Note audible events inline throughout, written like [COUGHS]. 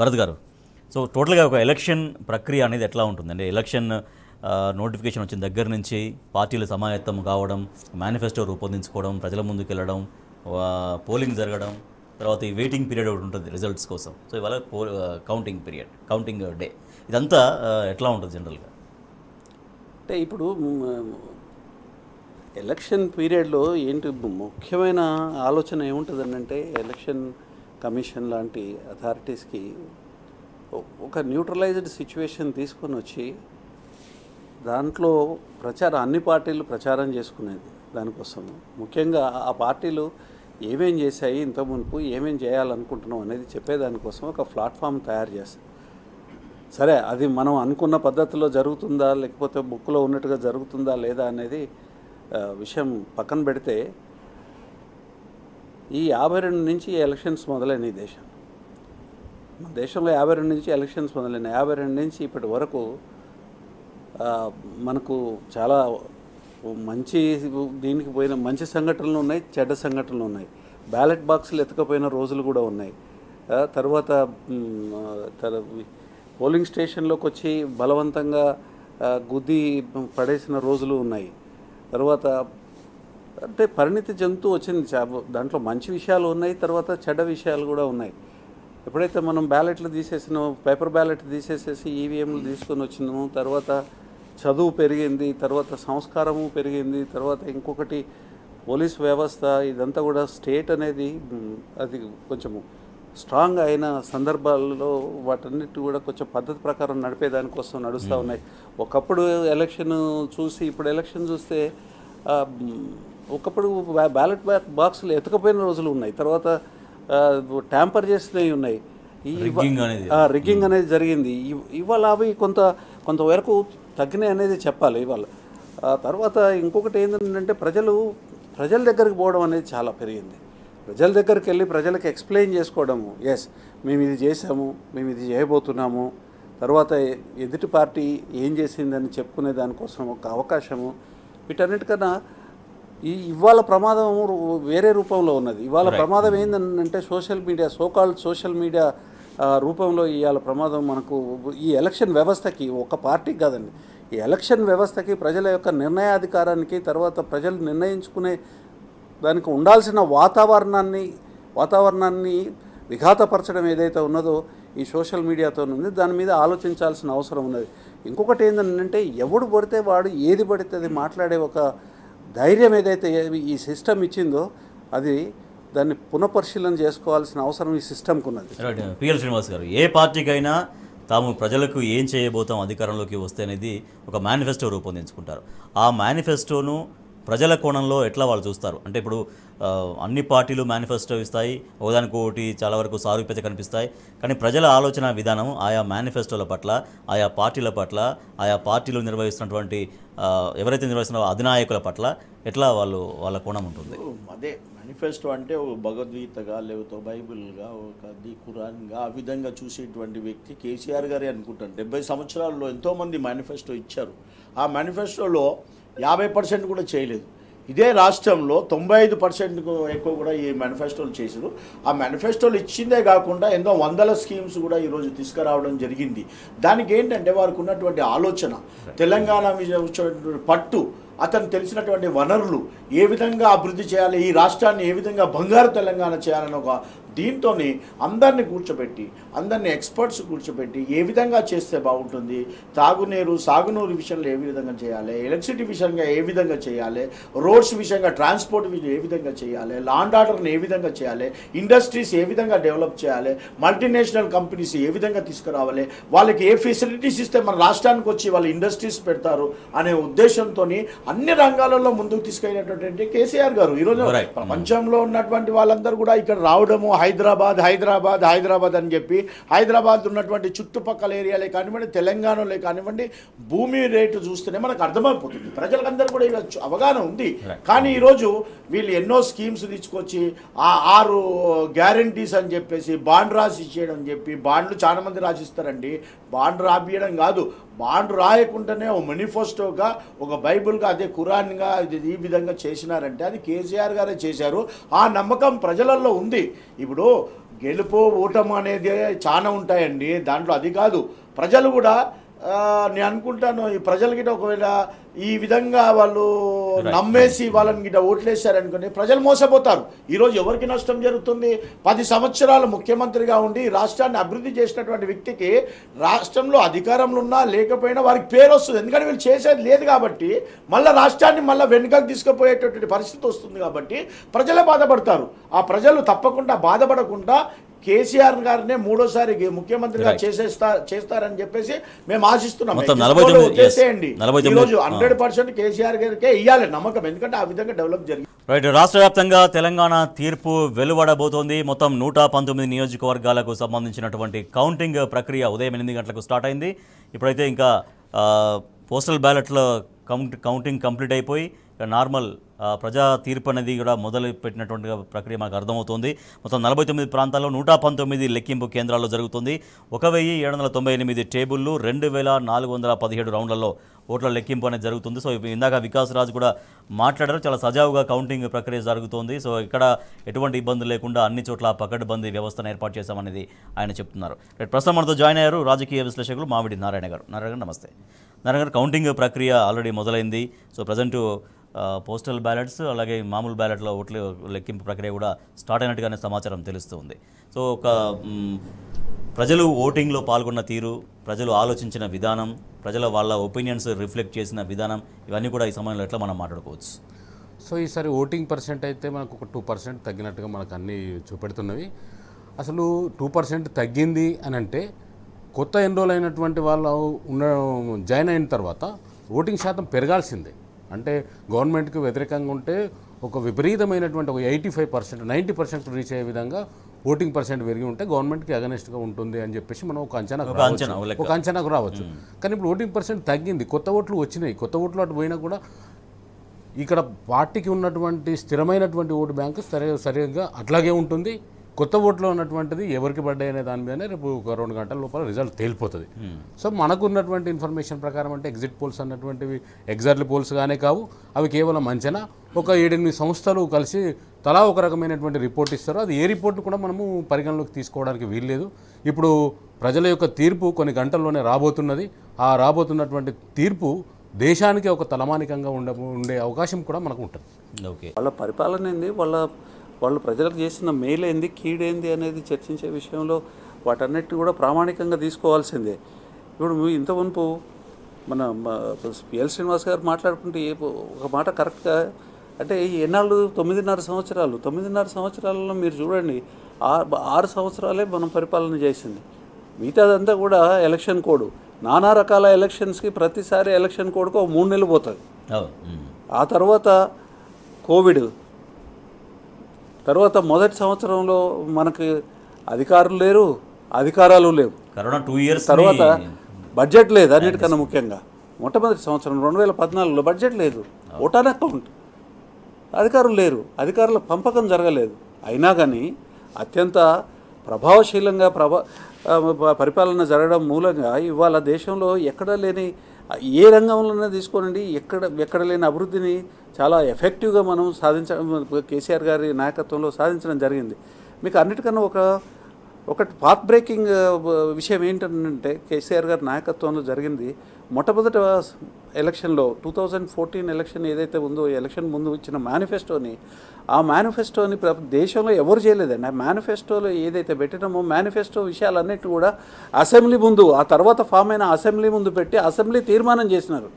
భరత్ గారు సో టోటల్గా ఒక ఎలక్షన్ ప్రక్రియ అనేది ఎట్లా ఉంటుందండి ఎలక్షన్ నోటిఫికేషన్ వచ్చిన దగ్గర నుంచి పార్టీలు సమాయత్తం కావడం మేనిఫెస్టో రూపొందించుకోవడం ప్రజల ముందుకు వెళ్ళడం పోలింగ్ జరగడం తర్వాత ఈ వెయిటింగ్ పీరియడ్ ఒకటి ఉంటుంది రిజల్ట్స్ కోసం సో ఇవాళ కౌంటింగ్ పీరియడ్ కౌంటింగ్ డే ఇదంతా ఎట్లా ఉంటుంది జనరల్గా అంటే ఇప్పుడు ఎలక్షన్ పీరియడ్లో ఏంటి ముఖ్యమైన ఆలోచన ఏముంటుందంటే ఎలక్షన్ కమిషన్ లాంటి అథారిటీస్కి ఒక న్యూట్రలైజ్డ్ సిచ్యువేషన్ తీసుకొని వచ్చి దాంట్లో ప్రచారం అన్ని పార్టీలు ప్రచారం చేసుకునేది దానికోసం ముఖ్యంగా ఆ పార్టీలు ఏమేం చేశాయి ఇంత మునుపు ఏమేం చేయాలనుకుంటున్నాం అనేది చెప్పేదానికోసం ఒక ప్లాట్ఫామ్ తయారు చేస్తాం సరే అది మనం అనుకున్న పద్ధతిలో జరుగుతుందా లేకపోతే బుక్లో ఉన్నట్టుగా జరుగుతుందా లేదా అనేది విషయం పక్కన పెడితే ఈ యాభై రెండు నుంచి ఎలక్షన్స్ మొదలైన దేశం మన దేశంలో యాభై రెండు నుంచి ఎలక్షన్స్ మొదలైన యాభై రెండు నుంచి ఇప్పటి వరకు మనకు చాలా మంచి దీనికి పోయిన మంచి సంఘటనలు ఉన్నాయి చెడ్డ సంఘటనలు ఉన్నాయి బ్యాలెట్ బాక్సులు ఎత్తుకపోయిన రోజులు కూడా ఉన్నాయి తర్వాత పోలింగ్ స్టేషన్లోకి వచ్చి బలవంతంగా గుద్ది పడేసిన రోజులు ఉన్నాయి తర్వాత అంటే పరిణితి చెందుతూ వచ్చింది దాంట్లో మంచి విషయాలు ఉన్నాయి తర్వాత చెడ్డ విషయాలు కూడా ఉన్నాయి ఎప్పుడైతే మనం బ్యాలెట్లు తీసేసినాం పేపర్ బ్యాలెట్ తీసేసేసి ఈవీఎంలు తీసుకొని వచ్చినాము తర్వాత చదువు పెరిగింది తర్వాత సంస్కారము పెరిగింది తర్వాత ఇంకొకటి పోలీస్ వ్యవస్థ ఇదంతా కూడా స్టేట్ అనేది అది కొంచెము స్ట్రాంగ్ అయిన సందర్భాల్లో వాటన్నిటి కూడా కొంచెం పద్ధతి ప్రకారం నడిపేదానికోసం నడుస్తూ ఉన్నాయి ఒకప్పుడు ఎలక్షన్ చూసి ఇప్పుడు ఎలక్షన్ చూస్తే ఒకప్పుడు బ్యాలెట్ బాక్సులు ఎతకపోయిన రోజులు ఉన్నాయి తర్వాత ట్యాంపర్ చేసినవి ఉన్నాయి రిగ్గింగ్ అనేది జరిగింది ఇవాళ అవి కొంత కొంతవరకు తగ్గినాయి అనేది చెప్పాలి ఇవాళ తర్వాత ఇంకొకటి ఏంటంటే ప్రజలు ప్రజల దగ్గరికి పోవడం అనేది చాలా పెరిగింది ప్రజల దగ్గరికి వెళ్ళి ప్రజలకు ఎక్స్ప్లెయిన్ చేసుకోవడము ఎస్ మేము ఇది చేసాము మేము ఇది చేయబోతున్నాము తర్వాత ఎదుటి పార్టీ ఏం చేసిందని చెప్పుకునే దానికోసం ఒక అవకాశము వీటన్నిటికన్నా ఈ ఇవాళ ప్రమాదం వేరే రూపంలో ఉన్నది ఇవాళ ప్రమాదం ఏంటంటే social media so called social media రూపంలో ఇవాళ ప్రమాదం మనకు ఈ ఎలక్షన్ వ్యవస్థకి ఒక పార్టీకి కాదండి ఈ ఎలక్షన్ వ్యవస్థకి ప్రజల యొక్క నిర్ణయాధికారానికి తర్వాత ప్రజలు నిర్ణయించుకునే దానికి ఉండాల్సిన వాతావరణాన్ని వాతావరణాన్ని విఘాతపరచడం ఏదైతే ఉన్నదో ఈ సోషల్ మీడియాతో ఉంది దాని మీద ఆలోచించాల్సిన అవసరం ఉన్నది ఇంకొకటి ఏంటంటే ఎవడు పడితే వాడు ఏది పడితే అది మాట్లాడే ఒక ధైర్యం ఏదైతే ఈ సిస్టమ్ ఇచ్చిందో అది దాన్ని పునఃపరిశీలన చేసుకోవాల్సిన అవసరం ఈ సిస్టమ్కి ఉన్నది పిఎల్ శ్రీనివాస్ గారు ఏ పార్టీకైనా తాము ప్రజలకు ఏం చేయబోతాం అధికారంలోకి వస్తే అనేది ఒక మేనిఫెస్టో రూపొందించుకుంటారు ఆ మేనిఫెస్టోను ప్రజల కోణంలో ఎట్లా వాళ్ళు చూస్తారు అంటే ఇప్పుడు అన్ని పార్టీలు మేనిఫెస్టో ఇస్తాయి ఒకదానికొకటి చాలా వరకు సారూప్యత కనిపిస్తాయి కానీ ప్రజల ఆలోచన విధానం ఆయా మేనిఫెస్టోల పట్ల ఆయా పార్టీల పట్ల ఆయా పార్టీలు నిర్వహిస్తున్నటువంటి ఎవరైతే నిర్వహిస్తున్న అధినాయకుల పట్ల ఎట్లా వాళ్ళు వాళ్ళ కోణం ఉంటుంది అదే మేనిఫెస్టో అంటే ఒక భగవద్గీతగా లేకపోతే బైబిల్గా ఒక ది కురాన్గా ఆ విధంగా చూసేటువంటి వ్యక్తి కేసీఆర్ గారే అనుకుంటాను డెబ్బై సంవత్సరాల్లో ఎంతోమంది మేనిఫెస్టో ఇచ్చారు ఆ మేనిఫెస్టోలో యాభై పర్సెంట్ కూడా చేయలేదు ఇదే రాష్ట్రంలో తొంభై ఐదు పర్సెంట్కు ఎక్కువ కూడా ఈ మేనిఫెస్టోలు చేశారు ఆ మేనిఫెస్టోలు ఇచ్చిందే కాకుండా ఎన్నో వందల స్కీమ్స్ కూడా ఈరోజు తీసుకురావడం జరిగింది దానికి ఏంటంటే వారికి ఉన్నటువంటి ఆలోచన తెలంగాణ మీద వచ్చినటువంటి పట్టు అతను తెలిసినటువంటి వనరులు ఏ విధంగా అభివృద్ధి చేయాలి ఈ రాష్ట్రాన్ని ఏ విధంగా బంగారు తెలంగాణ చేయాలని ఒక దీంతో అందరిని కూర్చోబెట్టి అందరిని ఎక్స్పర్ట్స్ కూర్చోబెట్టి ఏ విధంగా చేస్తే బాగుంటుంది తాగునీరు సాగునీరు విషయంలో ఏ విధంగా చేయాలి ఎలక్ట్రిసిటీ విషయంగా ఏ విధంగా చేయాలి రోడ్స్ విషయంగా ట్రాన్స్పోర్ట్ ఏ విధంగా చేయాలి లాండ్ ఆర్డర్ని ఏ విధంగా చేయాలి ఇండస్ట్రీస్ ఏ విధంగా డెవలప్ చేయాలి మల్టీనేషనల్ కంపెనీస్ ఏ విధంగా తీసుకురావాలి వాళ్ళకి ఏ ఫెసిలిటీస్ ఇస్తే మన రాష్ట్రానికి వచ్చి వాళ్ళు ఇండస్ట్రీస్ పెడతారు అనే ఉద్దేశంతో అన్ని రంగాలలో ముందుకు తీసుకెళ్ళినటువంటి కేసీఆర్ గారు ఈరోజు ప్రపంచంలో ఉన్నటువంటి వాళ్ళందరూ కూడా ఇక్కడ రావడము హైదరాబాద్ హైదరాబాద్ హైదరాబాద్ అని చెప్పి హైదరాబాద్ ఉన్నటువంటి చుట్టుపక్కల ఏరియాలే కానివ్వండి తెలంగాణలో కానివ్వండి భూమి రేటు చూస్తేనే మనకు అర్థమైపోతుంది ప్రజలకందరూ కూడా అవగాహన ఉంది కానీ ఈరోజు వీళ్ళు ఎన్నో స్కీమ్స్ తీసుకొచ్చి ఆ ఆరు గ్యారంటీస్ అని చెప్పేసి బాండ్ రాసి ఇచ్చేయడం చెప్పి బాండ్లు చాలామంది రాసిస్తారండి బాండ్ రాపియడం కాదు బాండ్ రాయకుండానే ఒక మేనిఫెస్టోగా ఒక బైబుల్గా అదే కురాన్గా ఈ విధంగా చేసినారంటే అది కేసీఆర్ గారే చేశారు ఆ నమ్మకం ప్రజలలో ఉంది ఇప్పుడు గెలుపు ఓటం అనేది చాలా ఉంటాయండి దాంట్లో అది కాదు ప్రజలు కూడా నేను అనుకుంటాను ఈ ప్రజలకి ఒకవేళ ఈ విధంగా వాళ్ళు నమ్మేసి వాళ్ళని గిట్ట ఓట్లేశారనుకుని ప్రజలు మోసపోతారు ఈరోజు ఎవరికి నష్టం జరుగుతుంది పది సంవత్సరాలు ముఖ్యమంత్రిగా ఉండి రాష్ట్రాన్ని అభివృద్ధి చేసినటువంటి వ్యక్తికి రాష్ట్రంలో అధికారంలో ఉన్నా లేకపోయినా వారికి పేరు వస్తుంది ఎందుకంటే వీళ్ళు చేసేది లేదు కాబట్టి మళ్ళీ రాష్ట్రాన్ని మళ్ళీ వెనుకకు తీసుకుపోయేటటువంటి పరిస్థితి వస్తుంది కాబట్టి ప్రజలే బాధపడతారు ఆ ప్రజలు తప్పకుండా బాధపడకుండా కేసీఆర్ గారినే మూడోసారి ముఖ్యమంత్రిగా చేసేస్తా చేస్తారని చెప్పేసి మేము ఆశిస్తున్నాం చేసేయండి ఈరోజు హండ్రెడ్ పర్సెంట్ కేసీఆర్ గారికే ఇవ్వాలి నమ్మకం ఎందుకంటే ఆ విధంగా డెవలప్ జరిగింది రైట్ రాష్ట్ర వ్యాప్తంగా తెలంగాణ తీర్పు వెలువడబోతోంది మొత్తం నూట పంతొమ్మిది నియోజకవర్గాలకు సంబంధించినటువంటి కౌంటింగ్ ప్రక్రియ ఉదయం ఎనిమిది గంటలకు స్టార్ట్ అయింది ఇప్పుడైతే ఇంకా పోస్టల్ బ్యాలెట్లో కౌంట్ కౌంటింగ్ కంప్లీట్ అయిపోయి నార్మల్ ప్రజా తీర్పు అనేది కూడా మొదలు పెట్టినటువంటి ప్రక్రియ మనకు అర్థమవుతుంది మొత్తం నలభై తొమ్మిది ప్రాంతాల్లో నూట పంతొమ్మిది లెక్కింపు కేంద్రాల్లో జరుగుతుంది ఒక వెయ్యి ఏడు వందల తొంభై ఎనిమిది టేబుల్లు రెండు వేల నాలుగు వందల పదిహేడు రౌండ్లలో ఓట్ల లెక్కింపు అనేది జరుగుతుంది సో ఇందాక వికాస్ రాజు కూడా మాట్లాడారు చాలా సజావుగా కౌంటింగ్ ప్రక్రియ జరుగుతుంది సో ఇక్కడ ఎటువంటి ఇబ్బందులు లేకుండా అన్ని చోట్ల పకడ్బందీ వ్యవస్థను ఏర్పాటు చేశామనేది ఆయన చెప్తున్నారు ప్రస్తుతం మనతో జాయిన్ అయ్యారు రాజకీయ విశ్లేషకులు మావిడి నారాయణ గారు నారాయణ గారు నమస్తే నారాయణ గారు కౌంటింగ్ ప్రక్రియ ఆల్రెడీ మొదలైంది సో ప్రజెంటు పోస్టల్ బ్యాలెట్స్ అలాగే మామూలు బ్యాలెట్లో ఓట్లు లెక్కింపు ప్రక్రియ కూడా స్టార్ట్ అయినట్టుగానే సమాచారం తెలుస్తుంది సో ఒక ప్రజలు ఓటింగ్లో పాల్గొన్న తీరు ప్రజలు ఆలోచించిన విధానం ప్రజల వాళ్ళ ఒపీనియన్స్ రిఫ్లెక్ట్ చేసిన విధానం ఇవన్నీ కూడా ఈ సమయంలో ఎట్లా మనం మాట్లాడుకోవచ్చు సో ఈసారి ఓటింగ్ పర్సెంట్ అయితే మనకు ఒక టూ పర్సెంట్ తగ్గినట్టుగా మనకు అన్నీ చూపెడుతున్నవి అసలు టూ పర్సెంట్ తగ్గింది అని అంటే కొత్త ఎన్రోల్ అయినటువంటి వాళ్ళు ఉన్న జాయిన్ అయిన తర్వాత ఓటింగ్ శాతం పెరగాల్సిందే అంటే గవర్నమెంట్కి వ్యతిరేకంగా ఉంటే ఒక విపరీతమైనటువంటి ఒక eighty five percent ninety percent reach అయ్యే విధంగా ఓటింగ్ పర్సెంట్ పెరిగి ఉంటే గవర్నమెంట్కి అగనెస్ట్గా ఉంటుంది అని చెప్పేసి మనం ఒక అంచనా ఒక అంచనాకు రావచ్చు కానీ ఇప్పుడు ఓటింగ్ పర్సెంట్ తగ్గింది కొత్త ఓట్లు వచ్చినాయి కొత్త ఓట్లు అటు పోయినా కూడా ఇక్కడ పార్టీకి ఉన్నటువంటి స్థిరమైనటువంటి ఓటు బ్యాంకు సరి సరిగ్గా అట్లాగే ఉంటుంది కొత్త ఓట్లో ఉన్నటువంటిది ఎవరికి పడ్డాయి అనే దాని మీదనే రేపు ఒక రెండు గంటల లోపల రిజల్ట్ తేలిపోతుంది సో మనకు ఉన్నటువంటి ఇన్ఫర్మేషన్ ప్రకారం అంటే ఎగ్జిట్ పోల్స్ అన్నటువంటివి ఎగ్జాక్ట్లీ పోల్స్ కానీ కావు అవి కేవలం అంచనా ఒక ఏడెనిమిది సంస్థలు కలిసి తలా ఒక రకమైనటువంటి రిపోర్ట్ ఇస్తారు అది ఏ రిపోర్ట్ కూడా మనము పరిగణలోకి తీసుకోవడానికి వీల్లేదు ఇప్పుడు ప్రజల యొక్క తీర్పు కొన్ని గంటల్లోనే రాబోతున్నది ఆ రాబోతున్నటువంటి తీర్పు దేశానికి ఒక తలమానికంగా ఉండే అవకాశం కూడా మనకు ఉంటుంది ఓకే వాళ్ళ పరిపాలన ఏంది వాళ్ళ వాళ్ళు ప్రజలకు చేసిన మేలేంది కీడేంది అనేది చర్చించే విషయంలో వాటన్నిటిని కూడా ప్రామాణికంగా తీసుకోవాల్సిందే ఇప్పుడు ఇంత మునుపు మన ఎల్ శ్రీనివాస్ గారు మాట్లాడుకుంటే ఒక మాట కరెక్ట్గా అంటే ఈ ఎన్నాళ్ళు తొమ్మిదిన్నర సంవత్సరాలు తొమ్మిదిన్నర సంవత్సరాలలో మీరు చూడండి ఆరు సంవత్సరాలే మనం పరిపాలన చేసింది మిగతాదంతా కూడా ఎలక్షన్ కోడ్ నానా రకాల ఎలక్షన్స్కి ప్రతిసారి ఎలక్షన్ కోడ్కు ఒక మూడు నెలలు పోతుంది ఆ తర్వాత కోవిడ్ తర్వాత మొదటి సంవత్సరంలో మనకి అధికారులు లేరు అధికారాలు లేవు కరోనా టూ ఇయర్స్ తర్వాత బడ్జెట్ లేదు అన్నిటికన్నా ముఖ్యంగా మొట్టమొదటి సంవత్సరం రెండు వేల పద్నాలుగులో బడ్జెట్ లేదు ఓటాన్ అకౌంట్ అధికారులు లేరు అధికారుల పంపకం జరగలేదు అయినా కానీ అత్యంత ప్రభావశీలంగా ప్రభా పరిపాలన జరగడం మూలంగా ఇవాళ దేశంలో ఎక్కడా లేని ఏ రంగంలోనే తీసుకోనండి ఎక్కడ ఎక్కడ లేని అభివృద్ధిని చాలా ఎఫెక్టివ్గా మనం సాధించడం కేసీఆర్ గారి నాయకత్వంలో సాధించడం జరిగింది మీకు అన్నిటికన్నా ఒక ఒకటి పాత్ బ్రేకింగ్ విషయం ఏంటంటే కేసీఆర్ గారి నాయకత్వంలో జరిగింది మొట్టమొదట ఎలక్షన్లో టూ థౌజండ్ ఫోర్టీన్ ఎలక్షన్ ఏదైతే ఉందో ఎలక్షన్ ముందు ఇచ్చిన మేనిఫెస్టోని ఆ మేనిఫెస్టోని దేశంలో ఎవరు చేయలేదండి ఆ మేనిఫెస్టోలో ఏదైతే పెట్టినామో మేనిఫెస్టో విషయాలన్నిటి కూడా అసెంబ్లీ ముందు ఆ తర్వాత ఫామ్ అయిన అసెంబ్లీ ముందు పెట్టి అసెంబ్లీ తీర్మానం చేసినారు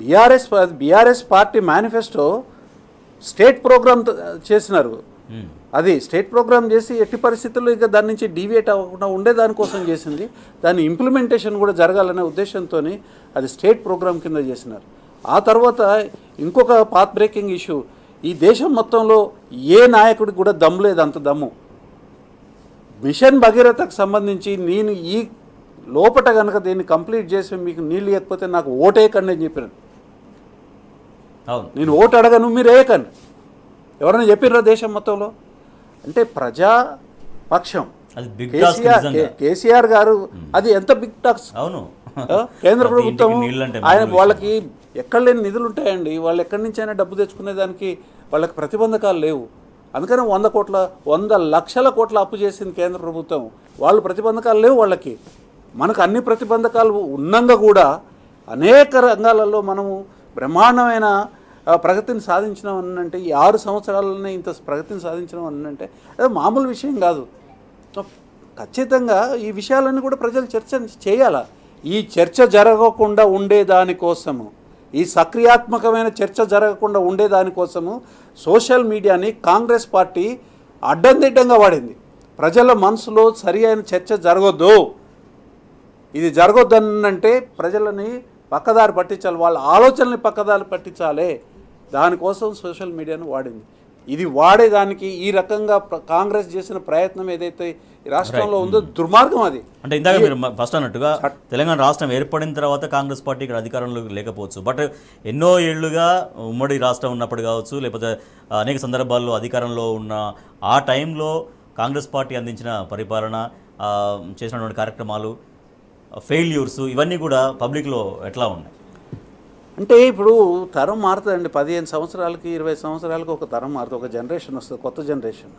BRS BRS party manifesto state programme చేసినారు అది స్టేట్ ప్రోగ్రామ్ చేసి ఎట్టి పరిస్థితుల్లో ఇక దాని నుంచి డీవియేట్ అవ్వకుండా ఉండేదానికోసం చేసింది దాని ఇంప్లిమెంటేషన్ కూడా జరగాలనే ఉద్దేశంతో అది స్టేట్ ప్రోగ్రామ్ కింద చేసినారు ఆ తర్వాత ఇంకొక పాత్ బ్రేకింగ్ ఇష్యూ ఈ దేశం మొత్తంలో ఏ నాయకుడికి కూడా దమ్ము లేదు అంత దమ్ము మిషన్ భగీరథకు సంబంధించి నేను ఈ లోపట కనుక దీన్ని కంప్లీట్ చేసి మీకు నీళ్ళు లేకపోతే నాకు ఓటేయకండి అని చెప్పినాను నేను ఓటు అడగను మీరు వేయకండి ఎవరైనా చెప్పిర్రా దేశం మొత్తంలో అంటే ప్రజా పక్షం కేసీఆర్ గారు అది ఎంత బిగ్ టాక్స్ అవును కేంద్ర ప్రభుత్వం ఆయన వాళ్ళకి ఎక్కడ లేని నిధులు ఉంటాయండి వాళ్ళు ఎక్కడి నుంచి అయినా డబ్బు తెచ్చుకునే దానికి వాళ్ళకి ప్రతిబంధకాలు లేవు అందుకని వంద కోట్ల వంద లక్షల కోట్ల అప్పు చేసింది కేంద్ర ప్రభుత్వం వాళ్ళు ప్రతిబంధకాలు లేవు వాళ్ళకి మనకు అన్ని ప్రతిబంధకాలు ఉన్నంగా కూడా అనేక రంగాలలో మనము బ్రహ్మాండమైన ప్రగతిని సాధించడం అంటే ఈ ఆరు సంవత్సరాలనే ఇంత ప్రగతిని సాధించడం అంటే అదే మామూలు విషయం కాదు ఖచ్చితంగా ఈ విషయాలన్నీ కూడా ప్రజలు చర్చ చేయాల ఈ చర్చ జరగకుండా ఉండేదానికోసము ఈ సక్రియాత్మకమైన చర్చ జరగకుండా ఉండేదానికోసము సోషల్ మీడియాని కాంగ్రెస్ పార్టీ అడ్డందిడ్డంగా వాడింది ప్రజల మనసులో సరి అయిన చర్చ జరగొద్దు ఇది జరగొద్దు అంటే ప్రజలని పక్కదారి పట్టించాలి వాళ్ళ ఆలోచనని పక్కదారి పట్టించాలి దానికోసం సోషల్ మీడియాను వాడింది ఇది వాడేదానికి ఈ రకంగా కాంగ్రెస్ చేసిన ప్రయత్నం ఏదైతే రాష్ట్రంలో ఉందో hmm. దుర్మార్గం అది అంటే ఇందాక మీరు ఫస్ట్ అన్నట్టుగా తెలంగాణ రాష్ట్రం ఏర్పడిన తర్వాత కాంగ్రెస్ పార్టీ ఇక్కడ అధికారంలోకి లేకపోవచ్చు బట్ ఎన్నో ఏళ్ళుగా ఉమ్మడి రాష్ట్రం ఉన్నప్పుడు కావచ్చు లేకపోతే అనేక సందర్భాల్లో అధికారంలో ఉన్న ఆ టైంలో కాంగ్రెస్ పార్టీ అందించిన పరిపాలన చేసినటువంటి కార్యక్రమాలు ఫెయిల్యూర్స్ ఇవన్నీ కూడా పబ్లిక్లో ఎట్లా ఉన్నాయి అంటే ఇప్పుడు తరం మారుతుందండి పదిహేను సంవత్సరాలకి ఇరవై సంవత్సరాలకి ఒక తరం మారుతుంది ఒక జనరేషన్ వస్తుంది కొత్త జనరేషన్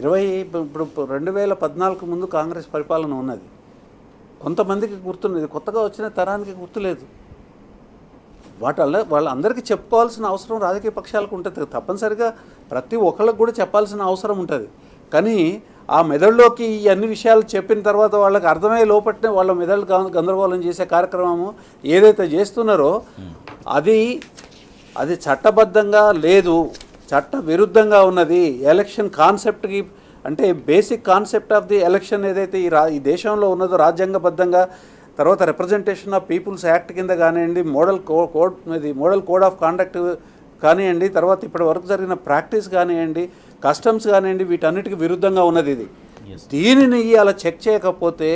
ఇరవై ఇప్పుడు రెండు వేల పద్నాలుగు ముందు కాంగ్రెస్ పరిపాలన ఉన్నది కొంతమందికి గుర్తున్నది కొత్తగా వచ్చిన తరానికి గుర్తులేదు వాటల్ల వాళ్ళందరికీ చెప్పుకోవాల్సిన అవసరం రాజకీయ పక్షాలకు ఉంటుంది తప్పనిసరిగా ప్రతి ఒక్కళ్ళకి కూడా చెప్పాల్సిన అవసరం ఉంటుంది కానీ ఆ మెదడులోకి ఈ అన్ని విషయాలు చెప్పిన తర్వాత వాళ్ళకి అర్థమయ్యే లోపట్నే వాళ్ళ మెదడు గందరగోళం చేసే కార్యక్రమము ఏదైతే చేస్తున్నారో అది అది చట్టబద్ధంగా లేదు చట్ట విరుద్ధంగా ఉన్నది ఎలక్షన్ కాన్సెప్ట్కి అంటే basic concept of the election ఏదైతే ఈ రా ఈ దేశంలో ఉన్నదో రాజ్యాంగబద్ధంగా తర్వాత రిప్రజెంటేషన్ ఆఫ్ పీపుల్స్ యాక్ట్ కింద కానివ్వండి మోడల్ కో కోడ్ ఇది మోడల్ కోడ్ ఆఫ్ కాండక్ట్ కానివ్వండి తర్వాత ఇప్పటి వరకు జరిగిన ప్రాక్టీస్ కానివ్వండి కస్టమ్స్ కానివ్వండి వీటన్నిటికి విరుద్ధంగా ఉన్నది ఇది దీనిని అలా చెక్ చేయకపోతే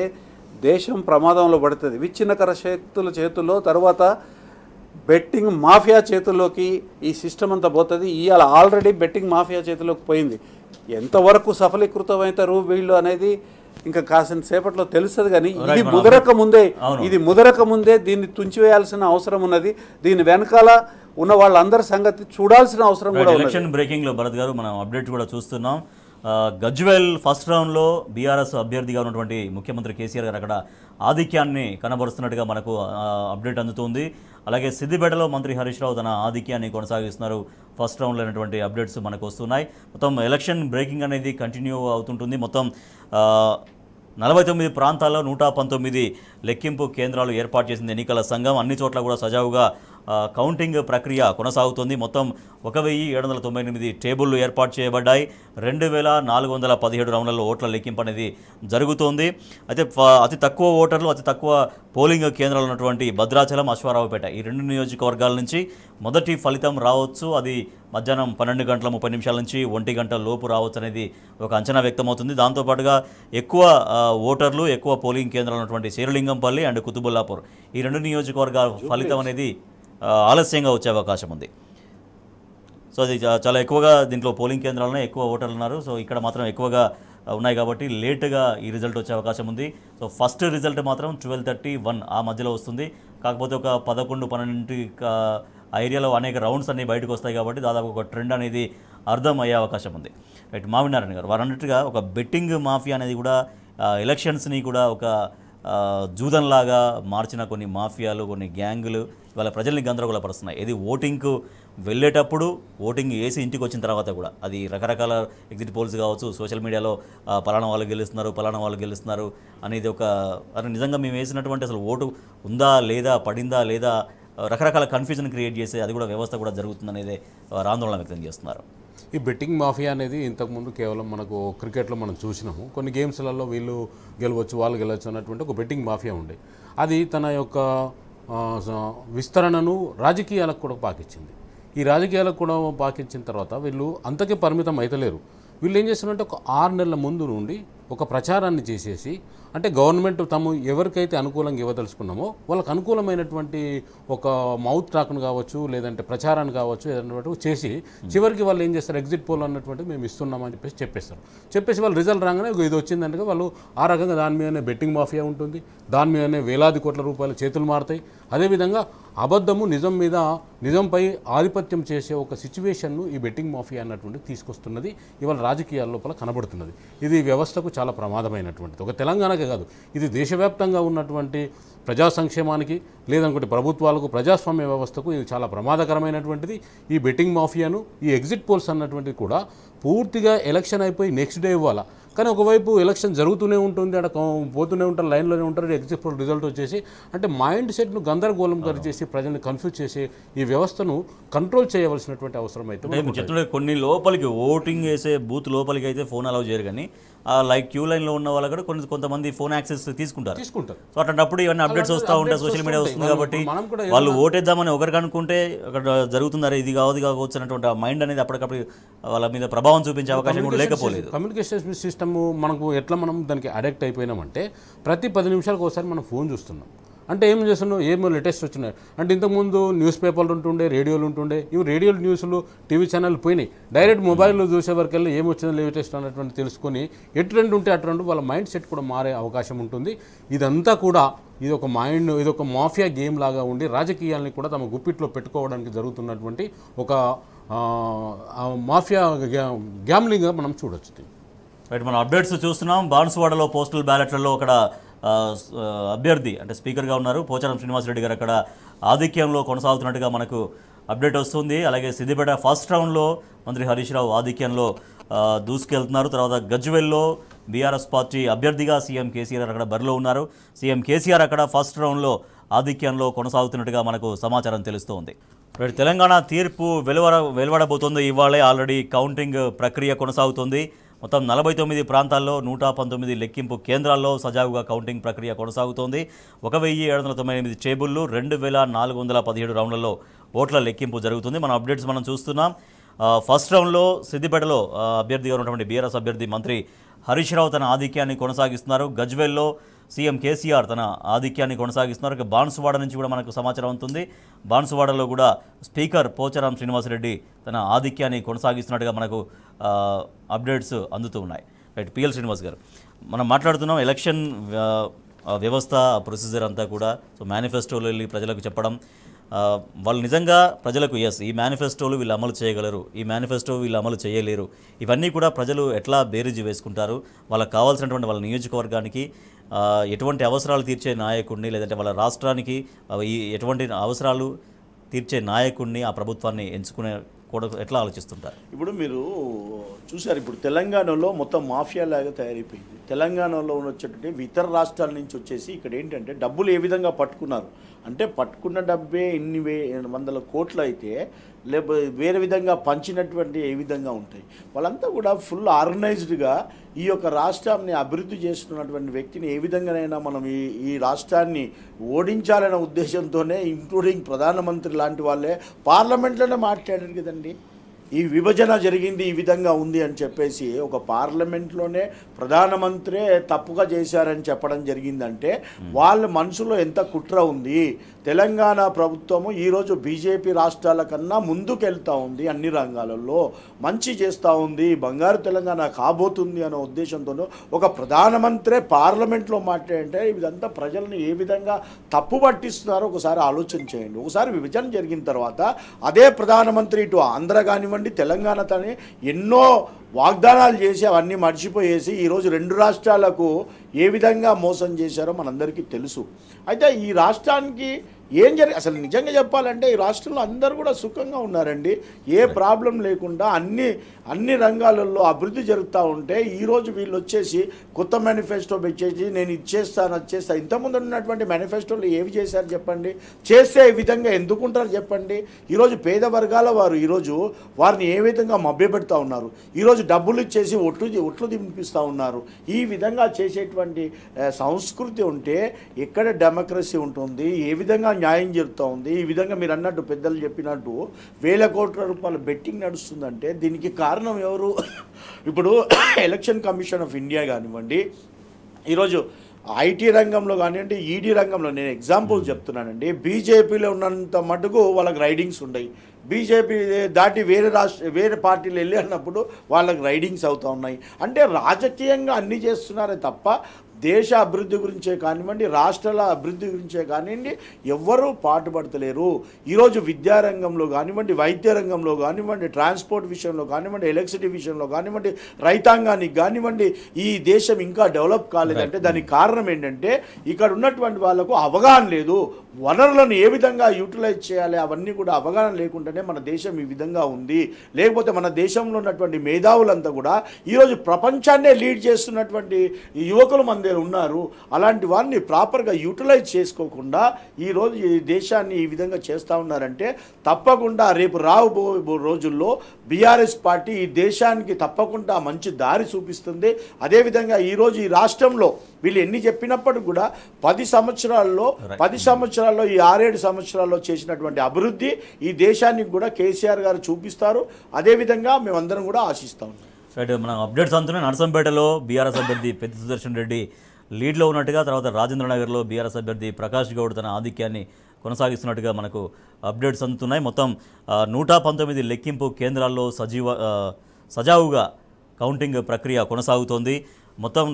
దేశం ప్రమాదంలో పడుతుంది విచ్ఛిన్నకర శక్తుల చేతుల్లో తర్వాత బెట్టింగ్ మాఫియా చేతుల్లోకి ఈ సిస్టమ్ అంతా పోతుంది ఇవాళ ఆల్రెడీ బెట్టింగ్ మాఫియా చేతుల్లోకి పోయింది ఎంతవరకు సఫలీకృతమవుతారు వీళ్ళు అనేది ఇంకా కాసిన సేపట్లో తెలుస్తుంది కానీ ఇది ముదరక ముందే ఇది ముదరక ముందే దీన్ని తుంచివేయాల్సిన అవసరం ఉన్నది దీని వెనకాల ఉన్న వాళ్ళందరి సంగతి చూడాల్సిన అవసరం కూడా ఎలక్షన్ బ్రేకింగ్లో భరత్ గారు మనం అప్డేట్ కూడా చూస్తున్నాం గజ్వెల్ ఫస్ట్ రౌండ్లో బీఆర్ఎస్ అభ్యర్థిగా ఉన్నటువంటి ముఖ్యమంత్రి కేసీఆర్ గారు అక్కడ ఆధిక్యాన్ని కనబరుస్తున్నట్టుగా మనకు అప్డేట్ అందుతుంది అలాగే సిద్దిపేటలో మంత్రి హరీష్ రావు తన ఆధిక్యాన్ని కొనసాగిస్తున్నారు ఫస్ట్ రౌండ్లో అయినటువంటి అప్డేట్స్ మనకు వస్తున్నాయి మొత్తం ఎలక్షన్ బ్రేకింగ్ అనేది కంటిన్యూ అవుతుంటుంది మొత్తం నలభై తొమ్మిది ప్రాంతాల్లో నూట పంతొమ్మిది లెక్కింపు కేంద్రాలు ఏర్పాటు చేసింది ఎన్నికల సంఘం అన్ని చోట్ల కూడా సజావుగా కౌంటింగ్ ప్రక్రియ కొనసాగుతుంది మొత్తం ఒక వెయ్యి ఏడు వందల తొంభై ఎనిమిది టేబుళ్లు ఏర్పాటు చేయబడ్డాయి రెండు వేల నాలుగు వందల పదిహేడు రౌండ్లలో ఓట్ల లెక్కింపు అనేది జరుగుతోంది అయితే అతి తక్కువ ఓటర్లు అతి తక్కువ పోలింగ్ కేంద్రాలు ఉన్నటువంటి భద్రాచలం అశ్వారావుపేట ఈ రెండు నియోజకవర్గాల నుంచి మొదటి ఫలితం రావచ్చు అది మధ్యాహ్నం పన్నెండు గంటల ముప్పై నిమిషాల నుంచి ఒంటి గంట లోపు రావచ్చు అనేది ఒక అంచనా వ్యక్తమవుతుంది దాంతోపాటుగా ఎక్కువ ఓటర్లు ఎక్కువ పోలింగ్ కేంద్రాలు ఉన్నటువంటి శ్రీలింగంపల్లి అండ్ కుతుబుల్లాపూర్ ఈ రెండు నియోజకవర్గాల ఫలితం అనేది ఆలస్యంగా వచ్చే అవకాశం ఉంది సో అది చాలా ఎక్కువగా దీంట్లో పోలింగ్ కేంద్రాలనే ఎక్కువ ఓటర్లు ఉన్నారు సో ఇక్కడ మాత్రం ఎక్కువగా ఉన్నాయి కాబట్టి లేటుగా ఈ రిజల్ట్ వచ్చే అవకాశం ఉంది సో ఫస్ట్ రిజల్ట్ మాత్రం ట్వెల్వ్ థర్టీ వన్ ఆ మధ్యలో వస్తుంది కాకపోతే ఒక పదకొండు పన్నెండింటి ఆ ఏరియాలో అనేక రౌండ్స్ అన్నీ బయటకు వస్తాయి కాబట్టి దాదాపు ఒక ట్రెండ్ అనేది అర్థం అయ్యే అవకాశం ఉంది రైట్ మావినారాయణ గారు వారు అన్నట్టుగా ఒక బెట్టింగ్ మాఫియా అనేది కూడా ఎలక్షన్స్ని కూడా ఒక జూదంలాగా మార్చిన కొన్ని మాఫియాలు కొన్ని గ్యాంగులు ఇవాళ ప్రజల్ని గందరగోళపరుస్తున్నాయి ఇది ఓటింగ్కు వెళ్ళేటప్పుడు ఓటింగ్ వేసి ఇంటికి వచ్చిన తర్వాత కూడా అది రకరకాల ఎగ్జిట్ పోల్స్ కావచ్చు సోషల్ మీడియాలో పలానా వాళ్ళు గెలుస్తున్నారు పలానా వాళ్ళు గెలుస్తున్నారు అనేది ఒక అది నిజంగా మేము వేసినటువంటి అసలు ఓటు ఉందా లేదా పడిందా లేదా రకరకాల కన్ఫ్యూజన్ క్రియేట్ చేసే అది కూడా వ్యవస్థ కూడా జరుగుతుందనేది ఆందోళన వ్యక్తం చేస్తున్నారు ఈ బెట్టింగ్ మాఫియా అనేది ఇంతకుముందు కేవలం మనకు క్రికెట్లో మనం చూసినాము కొన్ని గేమ్స్లలో వీళ్ళు గెలవచ్చు వాళ్ళు గెలవచ్చు అన్నటువంటి ఒక బెట్టింగ్ మాఫియా ఉండే అది తన యొక్క విస్తరణను రాజకీయాలకు కూడా పాకించింది ఈ రాజకీయాలకు కూడా పాకించిన తర్వాత వీళ్ళు అంతకే పరిమితం అయితలేరు వీళ్ళు ఏం చేస్తున్నారంటే ఒక ఆరు నెలల ముందు నుండి ఒక ప్రచారాన్ని చేసేసి అంటే గవర్నమెంట్ తమ ఎవరికైతే అనుకూలంగా ఇవ్వదలుచుకున్నామో వాళ్ళకు అనుకూలమైనటువంటి ఒక మౌత్ ట్రాక్ను కావచ్చు లేదంటే ప్రచారాన్ని కావచ్చు ఏదన్నట్టు చేసి చివరికి వాళ్ళు ఏం చేస్తారు ఎగ్జిట్ పోల్ అన్నటువంటి మేము ఇస్తున్నామని చెప్పేసి చెప్పేస్తారు చెప్పేసి వాళ్ళు రిజల్ట్ రాగానే ఇది వచ్చిందంటే వాళ్ళు ఆ రకంగా దాని మీదనే బెట్టింగ్ మాఫియా ఉంటుంది దాని మీదనే వేలాది కోట్ల రూపాయల చేతులు మారుతాయి అదేవిధంగా అబద్ధము నిజం మీద నిజంపై ఆధిపత్యం చేసే ఒక సిచ్యువేషన్ను ఈ బెట్టింగ్ మాఫియా అన్నటువంటి తీసుకొస్తున్నది ఇవాళ రాజకీయాల లోపల కనబడుతున్నది ఇది వ్యవస్థకు చాలా ప్రమాదమైనటువంటిది ఒక తెలంగాణకే కాదు ఇది దేశవ్యాప్తంగా ఉన్నటువంటి ప్రజా సంక్షేమానికి లేదనుకుంటే ప్రభుత్వాలకు ప్రజాస్వామ్య వ్యవస్థకు ఇది చాలా ప్రమాదకరమైనటువంటిది ఈ బెట్టింగ్ మాఫియాను ఈ ఎగ్జిట్ పోల్స్ అన్నటువంటిది కూడా పూర్తిగా ఎలక్షన్ అయిపోయి నెక్స్ట్ డే ఇవ్వాలా కానీ ఒకవైపు ఎలక్షన్ జరుగుతూనే ఉంటుంది అక్కడ పోతూనే ఉంటారు లైన్లోనే ఉంటారు ఎగ్జిట్ రిజల్ట్ వచ్చేసి అంటే మైండ్ సెట్ను గందరగోళం చేసి ప్రజల్ని కన్ఫ్యూజ్ చేసి ఈ వ్యవస్థను కంట్రోల్ చేయవలసినటువంటి అవసరం అయితే కొన్ని లోపలికి ఓటింగ్ వేసే బూత్ లోపలికి అయితే ఫోన్ అలౌ చేయరు కానీ లైక్ క్యూ లైన్లో ఉన్న వాళ్ళు కూడా కొన్ని కొంతమంది ఫోన్ యాక్సెస్ తీసుకుంటారు తీసుకుంటారు సో అట్లాంటప్పుడు ఇవన్నీ అప్డేట్స్ వస్తూ ఉంటాయి సోషల్ మీడియా వస్తుంది కాబట్టి వాళ్ళు ఓటేద్దామని ఒకరికి అనుకుంటే అక్కడ జరుగుతుందా ఇది కావద్దు కావచ్చు అన్నటువంటి మైండ్ అనేది అప్పటికప్పుడు వాళ్ళ మీద ప్రభావం చూపించే అవకాశం కూడా లేకపోలేదు కమ్యూనికేషన్ సిస్టమ్ మనకు ఎట్లా మనం దానికి అడెక్ట్ అయిపోయినామంటే ప్రతి పది నిమిషాలకు ఒకసారి మనం ఫోన్ చూస్తున్నాం అంటే ఏం చేస్తున్నావు ఏమో లేటెస్ట్ వచ్చినాయి అంటే ఇంతకుముందు న్యూస్ పేపర్లు ఉంటుండే రేడియోలు ఉంటుండే ఇవి రేడియోలు న్యూస్లు టీవీ ఛానల్ పోయినాయి డైరెక్ట్ మొబైల్లో చూసే వరకు వెళ్ళి ఏమొచ్చిందో లేటెస్ట్ అన్నటువంటి తెలుసుకొని ఎటువంటి ఉంటే అటువంటి వాళ్ళ మైండ్ సెట్ కూడా మారే అవకాశం ఉంటుంది ఇదంతా కూడా ఇది ఒక మైండ్ ఇది ఒక మాఫియా గేమ్ లాగా ఉండి రాజకీయాల్ని కూడా తమ గుప్పిట్లో పెట్టుకోవడానికి జరుగుతున్నటువంటి ఒక మాఫియా గ్యామ్లింగ్గా మనం చూడొచ్చు అయితే మనం అప్డేట్స్ చూస్తున్నాం బాన్సువాడలో పోస్టల్ బ్యాలెట్లలో అక్కడ అభ్యర్థి అంటే స్పీకర్గా ఉన్నారు పోచారం శ్రీనివాసరెడ్డి గారు అక్కడ ఆధిక్యంలో కొనసాగుతున్నట్టుగా మనకు అప్డేట్ వస్తుంది అలాగే సిద్దిపేట ఫస్ట్ రౌండ్లో మంత్రి హరీష్ రావు ఆధిక్యంలో దూసుకెళ్తున్నారు తర్వాత గజ్వెల్లో బీఆర్ఎస్ పార్టీ అభ్యర్థిగా సీఎం కేసీఆర్ అక్కడ బరిలో ఉన్నారు సీఎం కేసీఆర్ అక్కడ ఫస్ట్ రౌండ్లో ఆధిక్యంలో కొనసాగుతున్నట్టుగా మనకు సమాచారం తెలుస్తోంది తెలంగాణ తీర్పు వెలువడ వెలువడబోతుంది ఇవాళే ఆల్రెడీ కౌంటింగ్ ప్రక్రియ కొనసాగుతుంది మొత్తం నలభై తొమ్మిది ప్రాంతాల్లో నూట పంతొమ్మిది లెక్కింపు కేంద్రాల్లో సజావుగా కౌంటింగ్ ప్రక్రియ కొనసాగుతోంది ఒక వెయ్యి ఏడు వందల తొంభై ఎనిమిది టేబుల్లు రెండు వేల నాలుగు వందల పదిహేడు రౌండ్లలో ఓట్ల లెక్కింపు జరుగుతుంది మన అప్డేట్స్ మనం చూస్తున్నాం ఫస్ట్ రౌండ్లో సిద్దిపేటలో అభ్యర్థిగా ఉన్నటువంటి బీఆర్ఎస్ అభ్యర్థి మంత్రి హరీష్ రావు తన ఆధిక్యాన్ని కొనసాగిస్తున్నారు గజ్వేల్లో సీఎం కేసీఆర్ తన ఆధిక్యాన్ని కొనసాగిస్తున్నారు ఇక బాన్సువాడ నుంచి కూడా మనకు సమాచారం అవుతుంది బాన్సువాడలో కూడా స్పీకర్ పోచారం శ్రీనివాసరెడ్డి తన ఆధిక్యాన్ని కొనసాగిస్తున్నట్టుగా మనకు అప్డేట్స్ అందుతూ ఉన్నాయి రైట్ పిఎల్ శ్రీనివాస్ గారు మనం మాట్లాడుతున్నాం ఎలక్షన్ వ్యవస్థ ప్రొసీజర్ అంతా కూడా సో మేనిఫెస్టోలు వెళ్ళి ప్రజలకు చెప్పడం వాళ్ళు నిజంగా ప్రజలకు ఎస్ ఈ మేనిఫెస్టోలు వీళ్ళు అమలు చేయగలరు ఈ మేనిఫెస్టో వీళ్ళు అమలు చేయలేరు ఇవన్నీ కూడా ప్రజలు ఎట్లా బేరీజు వేసుకుంటారు వాళ్ళకి కావాల్సినటువంటి వాళ్ళ నియోజకవర్గానికి ఎటువంటి అవసరాలు తీర్చే నాయకుడిని లేదంటే వాళ్ళ రాష్ట్రానికి ఈ ఎటువంటి అవసరాలు తీర్చే నాయకుడిని ఆ ప్రభుత్వాన్ని ఎంచుకునే కూడా ఎట్లా ఆలోచిస్తుంటారు ఇప్పుడు మీరు చూసారు ఇప్పుడు తెలంగాణలో మొత్తం మాఫియా లాగా తయారైపోయింది తెలంగాణలో వచ్చేటువంటి ఇతర రాష్ట్రాల నుంచి వచ్చేసి ఇక్కడ ఏంటంటే డబ్బులు ఏ విధంగా పట్టుకున్నారు అంటే పట్టుకున్న డబ్బే ఎన్ని వే వందల కోట్లు అయితే లేకపోతే వేరే విధంగా పంచినటువంటి ఏ విధంగా ఉంటాయి వాళ్ళంతా కూడా ఫుల్ ఆర్గనైజ్డ్గా ఈ యొక్క రాష్ట్రాన్ని అభివృద్ధి చేస్తున్నటువంటి వ్యక్తిని ఏ విధంగానైనా మనం ఈ ఈ రాష్ట్రాన్ని ఓడించాలనే ఉద్దేశంతోనే ఇంక్లూడింగ్ ప్రధానమంత్రి లాంటి వాళ్ళే పార్లమెంట్లోనే మాట్లాడారు కదండి ఈ విభజన జరిగింది ఈ విధంగా ఉంది అని చెప్పేసి ఒక పార్లమెంట్లోనే ప్రధానమంత్రే తప్పుగా చేశారని చెప్పడం జరిగిందంటే వాళ్ళ మనసులో ఎంత కుట్ర ఉంది తెలంగాణ ప్రభుత్వము ఈరోజు బీజేపీ రాష్ట్రాల కన్నా ముందుకెళ్తూ ఉంది అన్ని రంగాలలో మంచి చేస్తూ ఉంది బంగారు తెలంగాణ కాబోతుంది అనే ఉద్దేశంతోనూ ఒక ప్రధానమంత్రే పార్లమెంట్లో మాట్లాడంటే ఇదంతా ప్రజలను ఏ విధంగా తప్పు పట్టిస్తున్నారో ఒకసారి ఆలోచన చేయండి ఒకసారి విభజన జరిగిన తర్వాత అదే ప్రధానమంత్రి ఇటు ఆంధ్ర కానివ్వండి తెలంగాణ ఎన్నో వాగ్దానాలు చేసి అవన్నీ మర్చిపోయేసి ఈరోజు రెండు రాష్ట్రాలకు ఏ విధంగా మోసం చేశారో మనందరికీ తెలుసు అయితే ఈ రాష్ట్రానికి ఏం జరిగి అసలు నిజంగా చెప్పాలంటే ఈ రాష్ట్రంలో అందరూ కూడా సుఖంగా ఉన్నారండి ఏ ప్రాబ్లం లేకుండా అన్ని అన్ని రంగాలలో అభివృద్ధి జరుగుతూ ఉంటే ఈరోజు వీళ్ళు వచ్చేసి కొత్త మేనిఫెస్టో పెట్టేసి నేను ఇచ్చేస్తాను వచ్చేస్తాను ఇంతకుముందు ఉన్నటువంటి మేనిఫెస్టోలు ఏవి చేశారు చెప్పండి చేస్తే ఈ విధంగా ఎందుకుంటారు చెప్పండి ఈరోజు పేద వర్గాల వారు ఈరోజు వారిని ఏ విధంగా మభ్యపెడతా ఉన్నారు ఈరోజు డబ్బులు ఇచ్చేసి ఒట్లు ఒట్లు దింపిస్తూ ఉన్నారు ఈ విధంగా చేసేటువంటి సంస్కృతి ఉంటే ఎక్కడ డెమోక్రసీ ఉంటుంది ఏ విధంగా న్యాయం జరుగుతూ ఉంది ఈ విధంగా మీరు అన్నట్టు పెద్దలు చెప్పినట్టు వేల కోట్ల రూపాయల బెట్టింగ్ నడుస్తుందంటే దీనికి కారణం ఎవరు [COUGHS] ఇప్పుడు [COUGHS] ఎలక్షన్ కమిషన్ ఆఫ్ ఇండియా కానివ్వండి ఈరోజు ఐటీ రంగంలో కానివ్వండి ఈడీ రంగంలో నేను ఎగ్జాంపుల్ చెప్తున్నానండి బీజేపీలో ఉన్నంత మటుకు వాళ్ళకి రైడింగ్స్ ఉన్నాయి బీజేపీ దాటి వేరే రాష్ట్ర వేరే పార్టీలు వెళ్ళి అన్నప్పుడు వాళ్ళకి రైడింగ్స్ అవుతూ ఉన్నాయి అంటే రాజకీయంగా అన్నీ చేస్తున్నారే తప్ప దేశ అభివృద్ధి గురించే కానివ్వండి రాష్ట్రాల అభివృద్ధి గురించే కానివ్వండి ఎవ్వరూ పాటుపడతలేరు ఈరోజు విద్యారంగంలో కానివ్వండి వైద్య రంగంలో కానివ్వండి ట్రాన్స్పోర్ట్ విషయంలో కానివ్వండి ఎలక్ట్రిసిటీ విషయంలో కానివ్వండి రైతాంగానికి కానివ్వండి ఈ దేశం ఇంకా డెవలప్ కాలేదంటే దానికి కారణం ఏంటంటే ఇక్కడ ఉన్నటువంటి వాళ్ళకు అవగాహన లేదు వనరులను ఏ విధంగా యూటిలైజ్ చేయాలి అవన్నీ కూడా అవగాహన లేకుండానే మన దేశం ఈ విధంగా ఉంది లేకపోతే మన దేశంలో ఉన్నటువంటి మేధావులంతా కూడా ఈరోజు ప్రపంచాన్నే లీడ్ చేస్తున్నటువంటి యువకులు మన పేరు ఉన్నారు అలాంటి వారిని ప్రాపర్గా యూటిలైజ్ చేసుకోకుండా ఈరోజు ఈ దేశాన్ని ఈ విధంగా చేస్తూ ఉన్నారంటే తప్పకుండా రేపు రాబో రోజుల్లో బీఆర్ఎస్ పార్టీ ఈ దేశానికి తప్పకుండా మంచి దారి చూపిస్తుంది అదేవిధంగా ఈరోజు ఈ రాష్ట్రంలో వీళ్ళు ఎన్ని చెప్పినప్పటికి కూడా పది సంవత్సరాల్లో పది సంవత్సరాల్లో ఈ ఆరేడు సంవత్సరాల్లో చేసినటువంటి అభివృద్ధి ఈ దేశానికి కూడా కేసీఆర్ గారు చూపిస్తారు అదేవిధంగా మేమందరం కూడా ఆశిస్తూ ఉన్నాం రైట్ మనం అప్డేట్స్ అందుతున్నాయి నర్సంపేటలో బీఆర్ఎస్ అభ్యర్థి పెద్ద సుదర్శన్ రెడ్డి లీడ్లో ఉన్నట్టుగా తర్వాత రాజేంద్రనగర్లో బీఆర్ఎస్ అభ్యర్థి ప్రకాష్ గౌడ్ తన ఆధిక్యాన్ని కొనసాగిస్తున్నట్టుగా మనకు అప్డేట్స్ అందుతున్నాయి మొత్తం నూట పంతొమ్మిది లెక్కింపు కేంద్రాల్లో సజీవ సజావుగా కౌంటింగ్ ప్రక్రియ కొనసాగుతోంది మొత్తం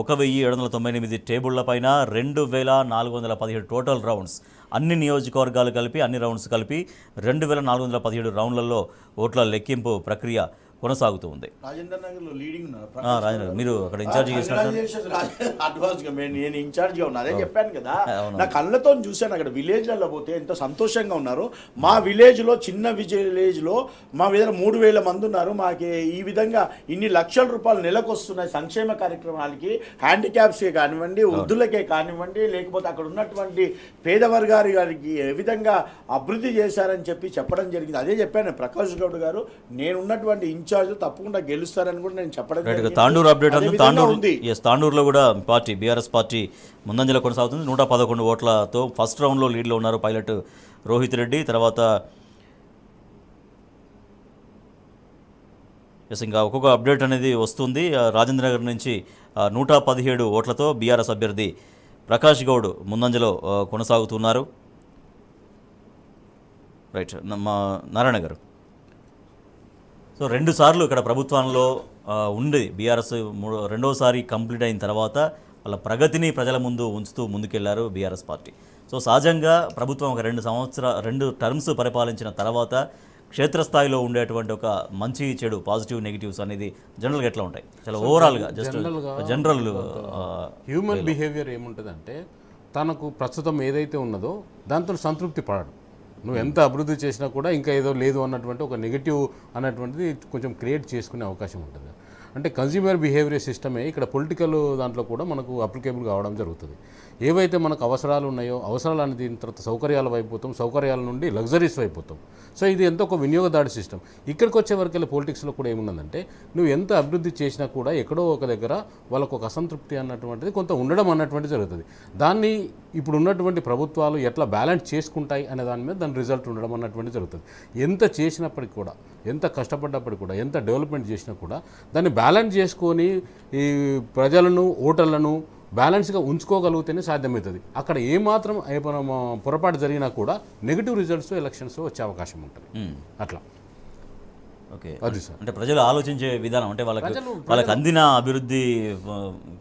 ఒక వెయ్యి ఏడు వందల తొంభై ఎనిమిది టేబుళ్ల పైన రెండు వేల నాలుగు వందల పదిహేడు టోటల్ రౌండ్స్ అన్ని నియోజకవర్గాలు కలిపి అన్ని రౌండ్స్ కలిపి రెండు వేల నాలుగు వందల పదిహేడు రౌండ్లలో ఓట్ల లెక్కింపు ప్రక్రియ కొనసాగుతూ ఉంది రాజేంద్ర మీరు అక్కడ ఇన్ఛార్జ్ అడ్వాన్స్గా నేను ఇన్ఛార్జ్గా ఉన్నా అదే చెప్పాను కదా నా కళ్ళతో చూశాను అక్కడ విలేజ్లలో పోతే ఎంత సంతోషంగా ఉన్నారు మా విలేజ్లో చిన్న విలేజ్లో మా విధంగా మూడు వేల మంది ఉన్నారు మాకు ఈ విధంగా ఇన్ని లక్షల రూపాయలు నెలకు వస్తున్నాయి సంక్షేమ కార్యక్రమాలకి హ్యాండిక్యాప్స్కి కానివ్వండి వృద్ధులకే కానివ్వండి లేకపోతే అక్కడ ఉన్నటువంటి పేదవర్గారి గారికి ఏ విధంగా అభివృద్ధి చేశారని చెప్పి చెప్పడం జరిగింది అదే చెప్పాను ప్రకాష్ గౌడ్ గారు నేనున్నటువంటి ఇన్ఛార్జ్ ఇన్ఛార్జ్ తప్పకుండా గెలుస్తారని కూడా నేను చెప్పడం తాండూరు అప్డేట్ అంటే తాండూరు తాండూరులో కూడా పార్టీ బీఆర్ఎస్ పార్టీ ముందంజలో కొనసాగుతుంది నూట పదకొండు ఓట్లతో ఫస్ట్ రౌండ్లో లీడ్లో ఉన్నారు పైలట్ రోహిత్ రెడ్డి తర్వాత ఎస్ ఇంకా ఒక్కొక్క అప్డేట్ అనేది వస్తుంది రాజేంద్ర నగర్ నుంచి నూట పదిహేడు ఓట్లతో బీఆర్ఎస్ అభ్యర్థి ప్రకాష్ గౌడ్ ముందంజలో కొనసాగుతున్నారు రైట్ మా నారాయణ గారు సో రెండు సార్లు ఇక్కడ ప్రభుత్వంలో ఉండి బీఆర్ఎస్ రెండోసారి కంప్లీట్ అయిన తర్వాత వాళ్ళ ప్రగతిని ప్రజల ముందు ఉంచుతూ ముందుకెళ్లారు బీఆర్ఎస్ పార్టీ సో సహజంగా ప్రభుత్వం ఒక రెండు సంవత్సర రెండు టర్మ్స్ పరిపాలించిన తర్వాత క్షేత్రస్థాయిలో ఉండేటువంటి ఒక మంచి చెడు పాజిటివ్ నెగిటివ్స్ అనేది జనరల్గా ఎట్లా ఉంటాయి చాలా ఓవరాల్గా జస్ట్ జనరల్ హ్యూమన్ బిహేవియర్ ఏముంటుంది అంటే తనకు ప్రస్తుతం ఏదైతే ఉన్నదో దాంతో సంతృప్తి పడడం నువ్వు ఎంత అభివృద్ధి చేసినా కూడా ఇంకా ఏదో లేదు అన్నటువంటి ఒక నెగిటివ్ అన్నటువంటిది కొంచెం క్రియేట్ చేసుకునే అవకాశం ఉంటుంది అంటే కన్జ్యూమర్ బిహేవియర్ సిస్టమే ఇక్కడ పొలిటికల్ దాంట్లో కూడా మనకు అప్లికేబుల్ కావడం జరుగుతుంది ఏవైతే మనకు అవసరాలు ఉన్నాయో అవసరాలు అనేది దీని తర్వాత సౌకర్యాల వైపోతాం సౌకర్యాల నుండి లగ్జరీస్ అయిపోతాం సో ఇది ఎంతో ఒక వినియోగదారుడి సిస్టమ్ ఇక్కడికి వచ్చే వరకు వెళ్ళి పొలిటిక్స్లో కూడా ఏముందంటే నువ్వు ఎంత అభివృద్ధి చేసినా కూడా ఎక్కడో ఒక దగ్గర వాళ్ళకు ఒక అసంతృప్తి అన్నటువంటిది కొంత ఉండడం అన్నటువంటిది జరుగుతుంది దాన్ని ఇప్పుడు ఉన్నటువంటి ప్రభుత్వాలు ఎట్లా బ్యాలెన్స్ చేసుకుంటాయి అనే దాని మీద దాని రిజల్ట్ ఉండడం అన్నటువంటి జరుగుతుంది ఎంత చేసినప్పటికి కూడా ఎంత కష్టపడ్డప్పటికి కూడా ఎంత డెవలప్మెంట్ చేసినా కూడా దాన్ని బ్యాలెన్స్ చేసుకొని ఈ ప్రజలను ఓటర్లను బ్యాలెన్స్గా ఉంచుకోగలిగితేనే సాధ్యమవుతుంది అక్కడ ఏమాత్రం పొరపాటు జరిగినా కూడా నెగిటివ్ రిజల్ట్స్ ఎలక్షన్స్ వచ్చే అవకాశం ఉంటుంది అట్లా ఓకే అంటే ప్రజలు ఆలోచించే విధానం అంటే వాళ్ళకి వాళ్ళకి అందిన అభివృద్ధి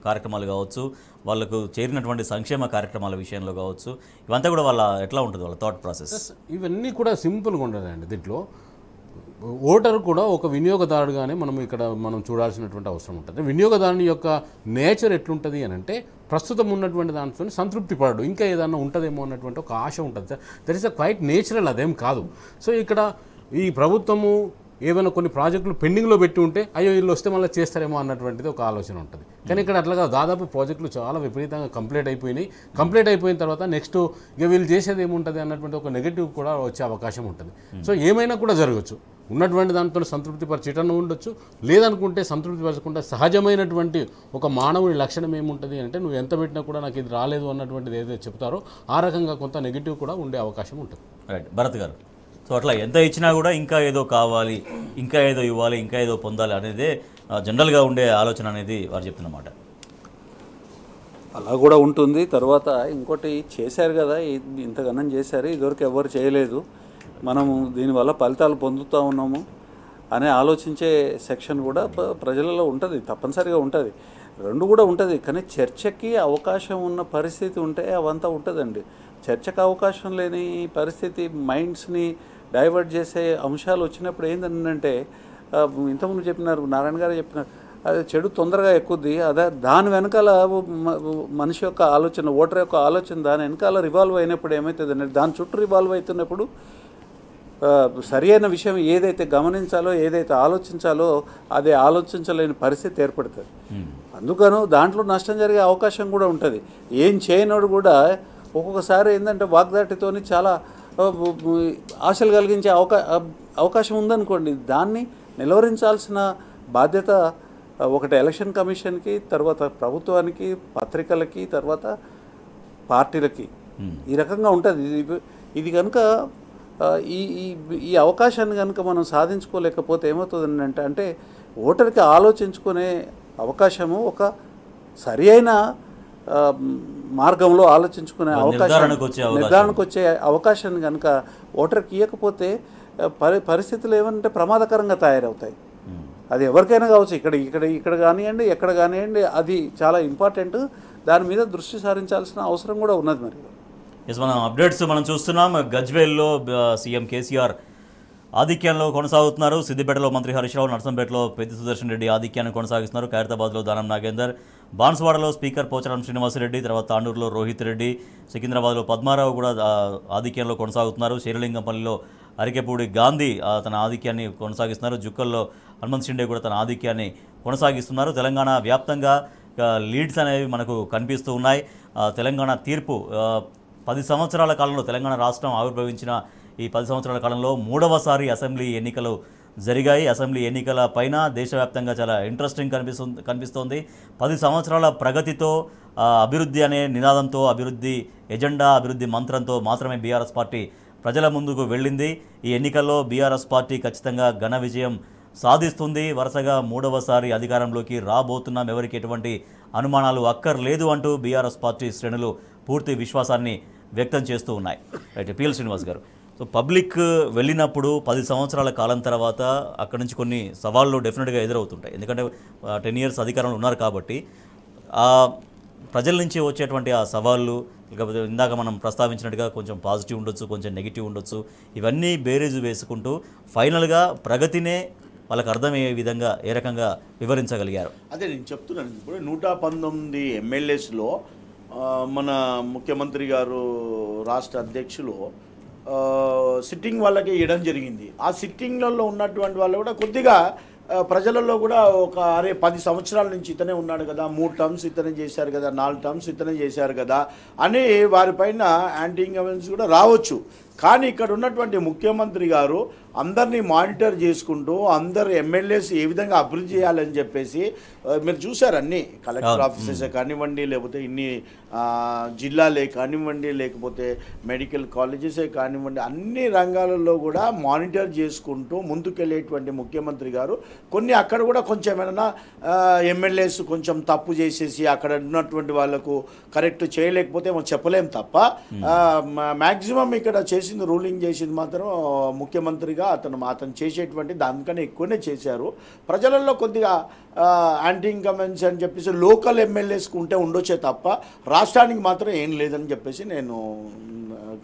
కార్యక్రమాలు కావచ్చు వాళ్ళకు చేరినటువంటి సంక్షేమ కార్యక్రమాల విషయంలో కావచ్చు ఇవంతా కూడా వాళ్ళ ఎట్లా ఉంటుంది వాళ్ళ థాట్ ప్రాసెస్ ఇవన్నీ కూడా సింపుల్గా ఉండదండి దీంట్లో ఓటర్ కూడా ఒక వినియోగదారుడుగానే మనం ఇక్కడ మనం చూడాల్సినటువంటి అవసరం ఉంటుంది వినియోగదారుని యొక్క నేచర్ ఎట్లుంటుంది అని అంటే ప్రస్తుతం ఉన్నటువంటి దాంతో సంతృప్తి పడడు ఇంకా ఏదైనా ఉంటుందేమో అన్నటువంటి ఒక ఆశ ఉంటుంది that is a quite natural అదేం కాదు సో ఇక్కడ ఈ ప్రభుత్వము ఏమైనా కొన్ని ప్రాజెక్టులు పెండింగ్లో పెట్టి ఉంటే అయ్యో వీళ్ళు వస్తే మళ్ళీ చేస్తారేమో అన్నటువంటిది ఒక ఆలోచన ఉంటుంది కానీ ఇక్కడ అట్లా దాదాపు ప్రాజెక్టులు చాలా విపరీతంగా కంప్లీట్ అయిపోయినాయి కంప్లీట్ అయిపోయిన తర్వాత నెక్స్ట్ ఇక వీళ్ళు చేసేది ఏముంటుంది అన్నటువంటి ఒక నెగిటివ్ కూడా వచ్చే అవకాశం ఉంటుంది సో ఏమైనా కూడా జరగచ్చు ఉన్నటువంటి దాంతో సంతృప్తి సంతృప్తిపరచేటను ఉండొచ్చు లేదనుకుంటే సంతృప్తి పరచకుండా సహజమైనటువంటి ఒక మానవుడి లక్షణం ఏముంటుంది అంటే నువ్వు ఎంత పెట్టినా కూడా నాకు ఇది రాలేదు అన్నటువంటిది ఏదైతే చెప్తారో ఆ రకంగా కొంత నెగిటివ్ కూడా ఉండే అవకాశం ఉంటుంది రైట్ భరత్ గారు సో అట్లా ఎంత ఇచ్చినా కూడా ఇంకా ఏదో కావాలి ఇంకా ఏదో ఇవ్వాలి ఇంకా ఏదో పొందాలి అనేది జనరల్గా ఉండే ఆలోచన అనేది వారు చెప్తున్నమాట అలా కూడా ఉంటుంది తర్వాత ఇంకోటి చేశారు కదా ఇంతగనం చేశారు ఇదివరకు ఎవరు చేయలేదు మనము దీనివల్ల ఫలితాలు పొందుతూ ఉన్నాము అనే ఆలోచించే సెక్షన్ కూడా ప్రజలలో ఉంటుంది తప్పనిసరిగా ఉంటుంది రెండు కూడా ఉంటుంది కానీ చర్చకి అవకాశం ఉన్న పరిస్థితి ఉంటే అవంతా ఉంటుందండి చర్చకు అవకాశం లేని పరిస్థితి మైండ్స్ని డైవర్ట్ చేసే అంశాలు వచ్చినప్పుడు ఏంటంటే ఇంతకుముందు చెప్పినారు నారాయణ గారు చెప్పినారు అది చెడు తొందరగా ఎక్కుద్ది అదే దాని వెనకాల మనిషి యొక్క ఆలోచన ఓటర్ యొక్క ఆలోచన దాని వెనకాల రివాల్వ్ అయినప్పుడు ఏమవుతుందండి దాని చుట్టూ రివాల్వ్ అవుతున్నప్పుడు సరి అయిన విషయం ఏదైతే గమనించాలో ఏదైతే ఆలోచించాలో అదే ఆలోచించలేని పరిస్థితి ఏర్పడుతుంది hmm. అందుకను దాంట్లో నష్టం జరిగే అవకాశం కూడా ఉంటుంది ఏం చేయనోడు కూడా ఒక్కొక్కసారి ఏంటంటే వాగ్దాటితో చాలా ఆశలు కలిగించే అవకా అవకాశం ఉందనుకోండి దాన్ని నిలువరించాల్సిన బాధ్యత ఒకటి ఎలక్షన్ కమిషన్కి తర్వాత ప్రభుత్వానికి పత్రికలకి తర్వాత పార్టీలకి hmm. ఈ రకంగా ఉంటుంది ఇది ఇది కనుక ఈ ఈ ఈ అవకాశాన్ని కనుక మనం సాధించుకోలేకపోతే ఏమవుతుందంటే అంటే అంటే ఓటర్కి ఆలోచించుకునే అవకాశము ఒక సరి అయిన మార్గంలో ఆలోచించుకునే అవకాశం నిర్ధారణకు వచ్చే అవకాశాన్ని కనుక ఓటర్కి ఇవ్వకపోతే పరి పరిస్థితులు ఏమంటే ప్రమాదకరంగా తయారవుతాయి అది ఎవరికైనా కావచ్చు ఇక్కడ ఇక్కడ ఇక్కడ కానివ్వండి ఎక్కడ కానివ్వండి అది చాలా ఇంపార్టెంట్ దాని మీద దృష్టి సారించాల్సిన అవసరం కూడా ఉన్నది మరి ఎస్ మనం అప్డేట్స్ మనం చూస్తున్నాం గజ్వేల్లో సీఎం కేసీఆర్ ఆధిక్యంలో కొనసాగుతున్నారు సిద్దిపేటలో మంత్రి హరీష్రావు నర్సంపేటలో పెద్ది సుదర్శన్ రెడ్డి ఆధిక్యాన్ని కొనసాగిస్తున్నారు ఖైరతాబాద్లో దానం నాగేందర్ బాన్స్వాడలో స్పీకర్ పోచారం శ్రీనివాసరెడ్డి తర్వాత తాండూరులో రోహిత్ రెడ్డి సికింద్రాబాద్లో పద్మారావు కూడా ఆధిక్యంలో కొనసాగుతున్నారు శ్రీలింగంపల్లిలో అరికెపూడి గాంధీ తన ఆధిక్యాన్ని కొనసాగిస్తున్నారు జుక్కల్లో హనుమంత్ షిండే కూడా తన ఆధిక్యాన్ని కొనసాగిస్తున్నారు తెలంగాణ వ్యాప్తంగా లీడ్స్ అనేవి మనకు కనిపిస్తూ ఉన్నాయి తెలంగాణ తీర్పు పది సంవత్సరాల కాలంలో తెలంగాణ రాష్ట్రం ఆవిర్భవించిన ఈ పది సంవత్సరాల కాలంలో మూడవసారి అసెంబ్లీ ఎన్నికలు జరిగాయి అసెంబ్లీ ఎన్నికల పైన దేశవ్యాప్తంగా చాలా ఇంట్రెస్టింగ్ కనిపిస్తుంది కనిపిస్తోంది పది సంవత్సరాల ప్రగతితో అభివృద్ధి అనే నినాదంతో అభివృద్ధి ఎజెండా అభివృద్ధి మంత్రంతో మాత్రమే బీఆర్ఎస్ పార్టీ ప్రజల ముందుకు వెళ్ళింది ఈ ఎన్నికల్లో బీఆర్ఎస్ పార్టీ ఖచ్చితంగా ఘన విజయం సాధిస్తుంది వరుసగా మూడవసారి అధికారంలోకి రాబోతున్నాం ఎవరికి ఎటువంటి అనుమానాలు అక్కర్లేదు అంటూ బీఆర్ఎస్ పార్టీ శ్రేణులు పూర్తి విశ్వాసాన్ని వ్యక్తం చేస్తూ ఉన్నాయి రైట్ పిఎల్ శ్రీనివాస్ గారు సో పబ్లిక్ వెళ్ళినప్పుడు పది సంవత్సరాల కాలం తర్వాత అక్కడ నుంచి కొన్ని సవాళ్ళు డెఫినెట్గా ఎదురవుతుంటాయి ఎందుకంటే టెన్ ఇయర్స్ అధికారంలో ఉన్నారు కాబట్టి ప్రజల నుంచి వచ్చేటువంటి ఆ సవాళ్ళు లేకపోతే ఇందాక మనం ప్రస్తావించినట్టుగా కొంచెం పాజిటివ్ ఉండొచ్చు కొంచెం నెగిటివ్ ఉండొచ్చు ఇవన్నీ బేరేజ్ వేసుకుంటూ ఫైనల్గా ప్రగతినే వాళ్ళకి అర్థమయ్యే విధంగా ఏ రకంగా వివరించగలిగారు అదే నేను చెప్తున్నాను ఇప్పుడు నూట పంతొమ్మిది ఎమ్మెల్యేస్లో మన ముఖ్యమంత్రి గారు రాష్ట్ర అధ్యక్షులు సిట్టింగ్ వాళ్ళకి ఇవ్వడం జరిగింది ఆ సిట్టింగ్లలో ఉన్నటువంటి వాళ్ళు కూడా కొద్దిగా ప్రజలలో కూడా ఒక అరే పది సంవత్సరాల నుంచి ఇతనే ఉన్నాడు కదా మూడు టర్మ్స్ ఇతనే చేశారు కదా నాలుగు టర్మ్స్ ఇతనే చేశారు కదా అని వారిపైన యాంటీ ఇంకమెంట్స్ కూడా రావచ్చు కానీ ఇక్కడ ఉన్నటువంటి ముఖ్యమంత్రి గారు అందరినీ మానిటర్ చేసుకుంటూ అందరు ఎమ్మెల్యేస్ ఏ విధంగా అభివృద్ధి చేయాలని చెప్పేసి మీరు చూసారన్నీ కలెక్టర్ ఆఫీసెస్ కానివ్వండి లేకపోతే ఇన్ని జిల్లాలే కానివ్వండి లేకపోతే మెడికల్ కాలేజెసే కానివ్వండి అన్ని రంగాలలో కూడా మానిటర్ చేసుకుంటూ ముందుకెళ్ళేటువంటి ముఖ్యమంత్రి గారు కొన్ని అక్కడ కూడా కొంచెం ఏమైనా ఎమ్మెల్యేస్ కొంచెం తప్పు చేసేసి అక్కడ ఉన్నటువంటి వాళ్ళకు కరెక్ట్ చేయలేకపోతే మనం చెప్పలేం తప్ప మ్యాక్సిమం ఇక్కడ చేసి చేసింది రూలింగ్ చేసింది మాత్రం ముఖ్యమంత్రిగా అతను అతను చేసేటువంటి దానికన్నా ఎక్కువనే చేశారు ప్రజలలో కొద్దిగా యాంటీ ఇన్కమెన్స్ అని చెప్పేసి లోకల్ ఎమ్మెల్యేస్కి ఉంటే ఉండొచ్చే తప్ప రాష్ట్రానికి మాత్రం ఏం లేదని చెప్పేసి నేను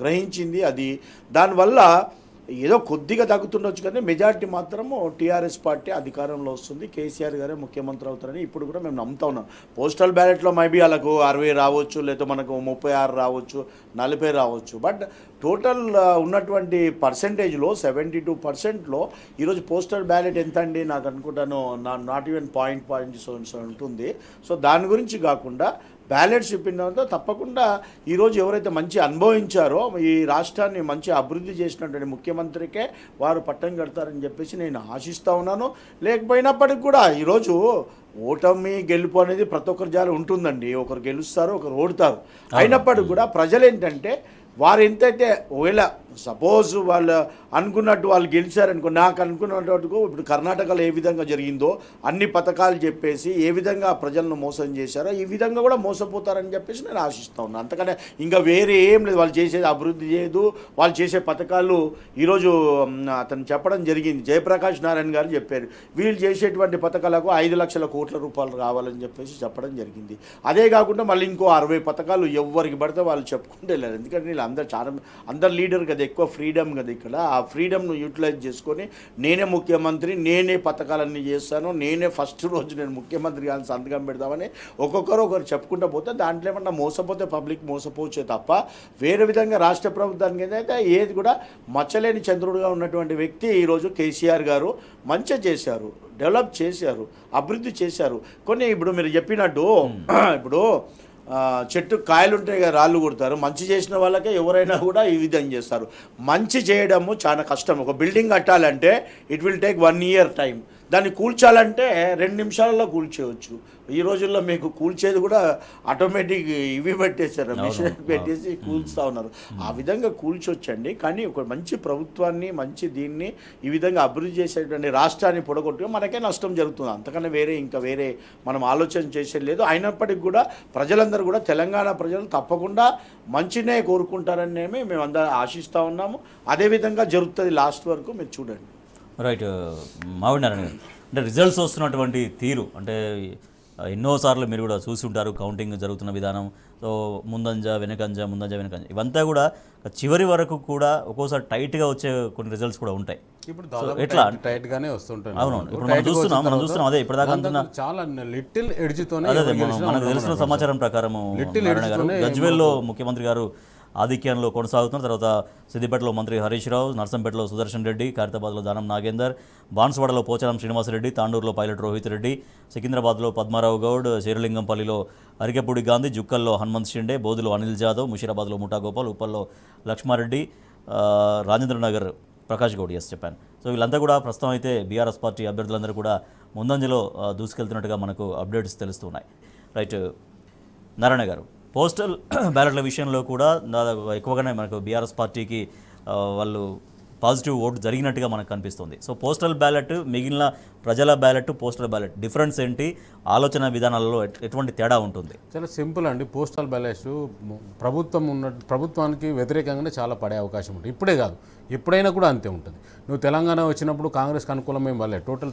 గ్రహించింది అది దానివల్ల ఏదో కొద్దిగా తగ్గుతుండొచ్చు కానీ మెజారిటీ మాత్రము టీఆర్ఎస్ పార్టీ అధికారంలో వస్తుంది కేసీఆర్ గారే ముఖ్యమంత్రి అవుతారని ఇప్పుడు కూడా మేము నమ్ముతా ఉన్నాం పోస్టల్ బ్యాలెట్లో మేబీ వాళ్ళకు అరవై రావచ్చు లేకపోతే మనకు ముప్పై ఆరు రావచ్చు నలభై రావచ్చు బట్ టోటల్ ఉన్నటువంటి పర్సంటేజ్లో సెవెంటీ టూ పర్సెంట్లో ఈరోజు పోస్టల్ బ్యాలెట్ ఎంత అండి నాకు అనుకుంటాను నా not even point point so ఉంటుంది సో దాని గురించి కాకుండా బ్యాలెట్స్ చెప్పిన తప్పకుండా ఈరోజు ఎవరైతే మంచి అనుభవించారో ఈ రాష్ట్రాన్ని మంచి అభివృద్ధి చేసినటువంటి ముఖ్యమంత్రికే వారు పట్టం కడతారని చెప్పేసి నేను ఆశిస్తూ ఉన్నాను లేకపోయినప్పటికి కూడా ఈరోజు ఓటమి గెలుపు అనేది ప్రతి ఒక్కరి జాలి ఉంటుందండి ఒకరు గెలుస్తారు ఒకరు ఓడతారు అయినప్పటికీ కూడా ప్రజలు ఏంటంటే వారు ఎంతైతే ఒకవేళ సపోజ్ వాళ్ళు అనుకున్నట్టు వాళ్ళు గెలిచారనుకో నాకు అనుకున్నట్టుకు ఇప్పుడు కర్ణాటకలో ఏ విధంగా జరిగిందో అన్ని పథకాలు చెప్పేసి ఏ విధంగా ప్రజలను మోసం చేశారో ఈ విధంగా కూడా మోసపోతారని చెప్పేసి నేను ఆశిస్తూ ఉన్నాను అంతకనే ఇంకా వేరే ఏం లేదు వాళ్ళు చేసేది అభివృద్ధి చేయదు వాళ్ళు చేసే పథకాలు ఈరోజు అతను చెప్పడం జరిగింది జయప్రకాష్ నారాయణ గారు చెప్పారు వీళ్ళు చేసేటువంటి పథకాలకు ఐదు లక్షల కోట్ల రూపాయలు రావాలని చెప్పేసి చెప్పడం జరిగింది అదే కాకుండా మళ్ళీ ఇంకో అరవై పథకాలు ఎవరికి పడితే వాళ్ళు చెప్పుకుంటే లేరు ఎందుకంటే వీళ్ళు అందరు చాలా అందరు లీడర్ కదా ఎక్కువ ఫ్రీడమ్ కదా ఇక్కడ ఆ ఫ్రీడమ్ను యూటిలైజ్ చేసుకొని నేనే ముఖ్యమంత్రి నేనే పథకాలన్నీ చేస్తాను నేనే ఫస్ట్ రోజు నేను ముఖ్యమంత్రి కానీ సంతకం పెడతామని ఒక్కొక్కరు ఒకరు చెప్పుకుంటూ పోతే దాంట్లో ఏమన్నా మోసపోతే పబ్లిక్ మోసపోవచ్చే తప్ప వేరే విధంగా రాష్ట్ర ప్రభుత్వానికి ఏదైతే ఏది కూడా మచ్చలేని చంద్రుడుగా ఉన్నటువంటి వ్యక్తి ఈరోజు కేసీఆర్ గారు మంచి చేశారు డెవలప్ చేశారు అభివృద్ధి చేశారు కొన్ని ఇప్పుడు మీరు చెప్పినట్టు hmm. ఇప్పుడు చెట్టు కాయలుంటాయి కదా రాళ్ళు కొడతారు మంచి చేసిన వాళ్ళకే ఎవరైనా కూడా ఈ విధంగా చేస్తారు మంచి చేయడము చాలా కష్టం ఒక బిల్డింగ్ కట్టాలంటే it will take one year time దాన్ని కూల్చాలంటే రెండు నిమిషాలలో కూల్చేయవచ్చు ఈ రోజుల్లో మీకు కూల్చేది కూడా ఆటోమేటిక్ ఇవి పెట్టేశారు మిషన్ పెట్టేసి కూల్స్తూ ఉన్నారు ఆ విధంగా కూల్చొచ్చండి కానీ ఒక మంచి ప్రభుత్వాన్ని మంచి దీన్ని ఈ విధంగా అభివృద్ధి చేసేటువంటి రాష్ట్రాన్ని పొడగొట్టుగా మనకే నష్టం జరుగుతుంది అంతకన్నా వేరే ఇంకా వేరే మనం ఆలోచన చేసేది లేదు అయినప్పటికీ కూడా ప్రజలందరూ కూడా తెలంగాణ ప్రజలు తప్పకుండా మంచినే కోరుకుంటారని మేము అందరం ఆశిస్తూ ఉన్నాము అదేవిధంగా జరుగుతుంది లాస్ట్ వరకు మీరు చూడండి రైట్ మావినారాయణ అంటే రిజల్ట్స్ వస్తున్నటువంటి తీరు అంటే ఎన్నోసార్లు మీరు కూడా చూసి ఉంటారు కౌంటింగ్ జరుగుతున్న విధానం సో ముందంజ వెనకంజ ముందంజ వెనకంజ ఇవంతా కూడా చివరి వరకు కూడా ఒక్కోసారి టైట్గా వచ్చే కొన్ని రిజల్ట్స్ కూడా ఉంటాయి ఇప్పుడు ఎట్లా టైట్గానే వస్తుంటాయి అవునవును ఇప్పుడు మనం చూస్తున్నాం మనం చూస్తున్నాం అదే ఇప్పుడు దాకా చాలా లిటిల్ ఎడ్జ్తోనే అదే మనకు తెలిసిన సమాచారం ప్రకారం గజ్వెల్లో ముఖ్యమంత్రి గారు ఆధిక్యంలో కొనసాగుతున్నారు తర్వాత సిద్దిపేటలో మంత్రి హరీష్ రావు నర్సంపేటలో సుదర్శన్ రెడ్డి ఖైరతాబాద్లో దానం నాగేందర్ బాన్స్వాడలో పోచారం శ్రీనివాసరెడ్డి తాండూరులో పైలట్ రోహిత్ రెడ్డి సికింద్రాబాద్లో పద్మారావు గౌడ్ శ్రీరలింగంపల్లిలో అరికెపూడి గాంధీ జుక్కల్లో హనుమంత్ షిండే బోధులో అనిల్ జాదవ్ ముషీరాబాద్లో ముఠాగోపాల్ ఉప్పల్లో లక్ష్మారెడ్డి రాజేంద్రనగర్ ప్రకాష్ గౌడ్ ఎస్ చెప్పాను సో వీళ్ళంతా కూడా ప్రస్తుతం అయితే బీఆర్ఎస్ పార్టీ అభ్యర్థులందరూ కూడా ముందంజలో దూసుకెళ్తున్నట్టుగా మనకు అప్డేట్స్ తెలుస్తున్నాయి రైట్ నారాయణ గారు పోస్టల్ [CLEARS THROAT] బ్యాలెట్ల విషయంలో కూడా దాదాపు ఎక్కువగానే మనకు బీఆర్ఎస్ పార్టీకి వాళ్ళు పాజిటివ్ ఓటు జరిగినట్టుగా మనకు కనిపిస్తుంది సో పోస్టల్ బ్యాలెట్ మిగిలిన ప్రజల బ్యాలెట్ పోస్టల్ బ్యాలెట్ డిఫరెన్స్ ఏంటి ఆలోచన విధానాలలో ఎటువంటి తేడా ఉంటుంది చాలా సింపుల్ అండి పోస్టల్ బ్యాలెట్స్ ప్రభుత్వం ఉన్న ప్రభుత్వానికి వ్యతిరేకంగానే చాలా పడే అవకాశం ఉంటుంది ఇప్పుడే కాదు ఎప్పుడైనా కూడా అంతే ఉంటుంది నువ్వు తెలంగాణ వచ్చినప్పుడు కాంగ్రెస్కి అనుకూలమేం వాళ్ళే టోటల్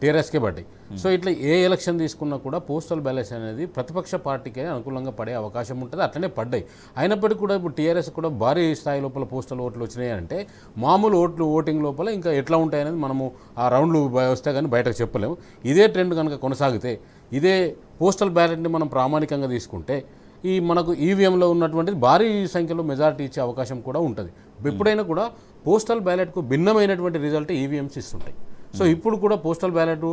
టీఆర్ఎస్కే బట్టి సో ఇట్లా ఏ ఎలక్షన్ తీసుకున్నా కూడా పోస్టల్ బ్యాలెట్ అనేది ప్రతిపక్ష పార్టీకే అనుకూలంగా పడే అవకాశం ఉంటుంది అట్లనే పడ్డాయి అయినప్పటికీ కూడా ఇప్పుడు టీఆర్ఎస్ కూడా భారీ స్థాయి లోపల పోస్టల్ ఓట్లు వచ్చినాయి అంటే మామూలు ఓట్లు ఓటింగ్ లోపల ఇంకా ఎట్లా ఉంటాయనేది మనము ఆ రౌండ్లు వస్తే కానీ బయటకు చెప్పలేము ఇదే ట్రెండ్ కనుక కొనసాగితే ఇదే పోస్టల్ బ్యాలెట్ని మనం ప్రామాణికంగా తీసుకుంటే ఈ మనకు ఈవీఎంలో e ఉన్నటువంటిది భారీ సంఖ్యలో మెజారిటీ ఇచ్చే అవకాశం కూడా ఉంటుంది ఎప్పుడైనా కూడా పోస్టల్ బ్యాలెట్కు భిన్నమైనటువంటి రిజల్ట్ ఈవీఎంస్ e ఇస్తుంటాయి సో ఇప్పుడు కూడా పోస్టల్ బ్యాలెట్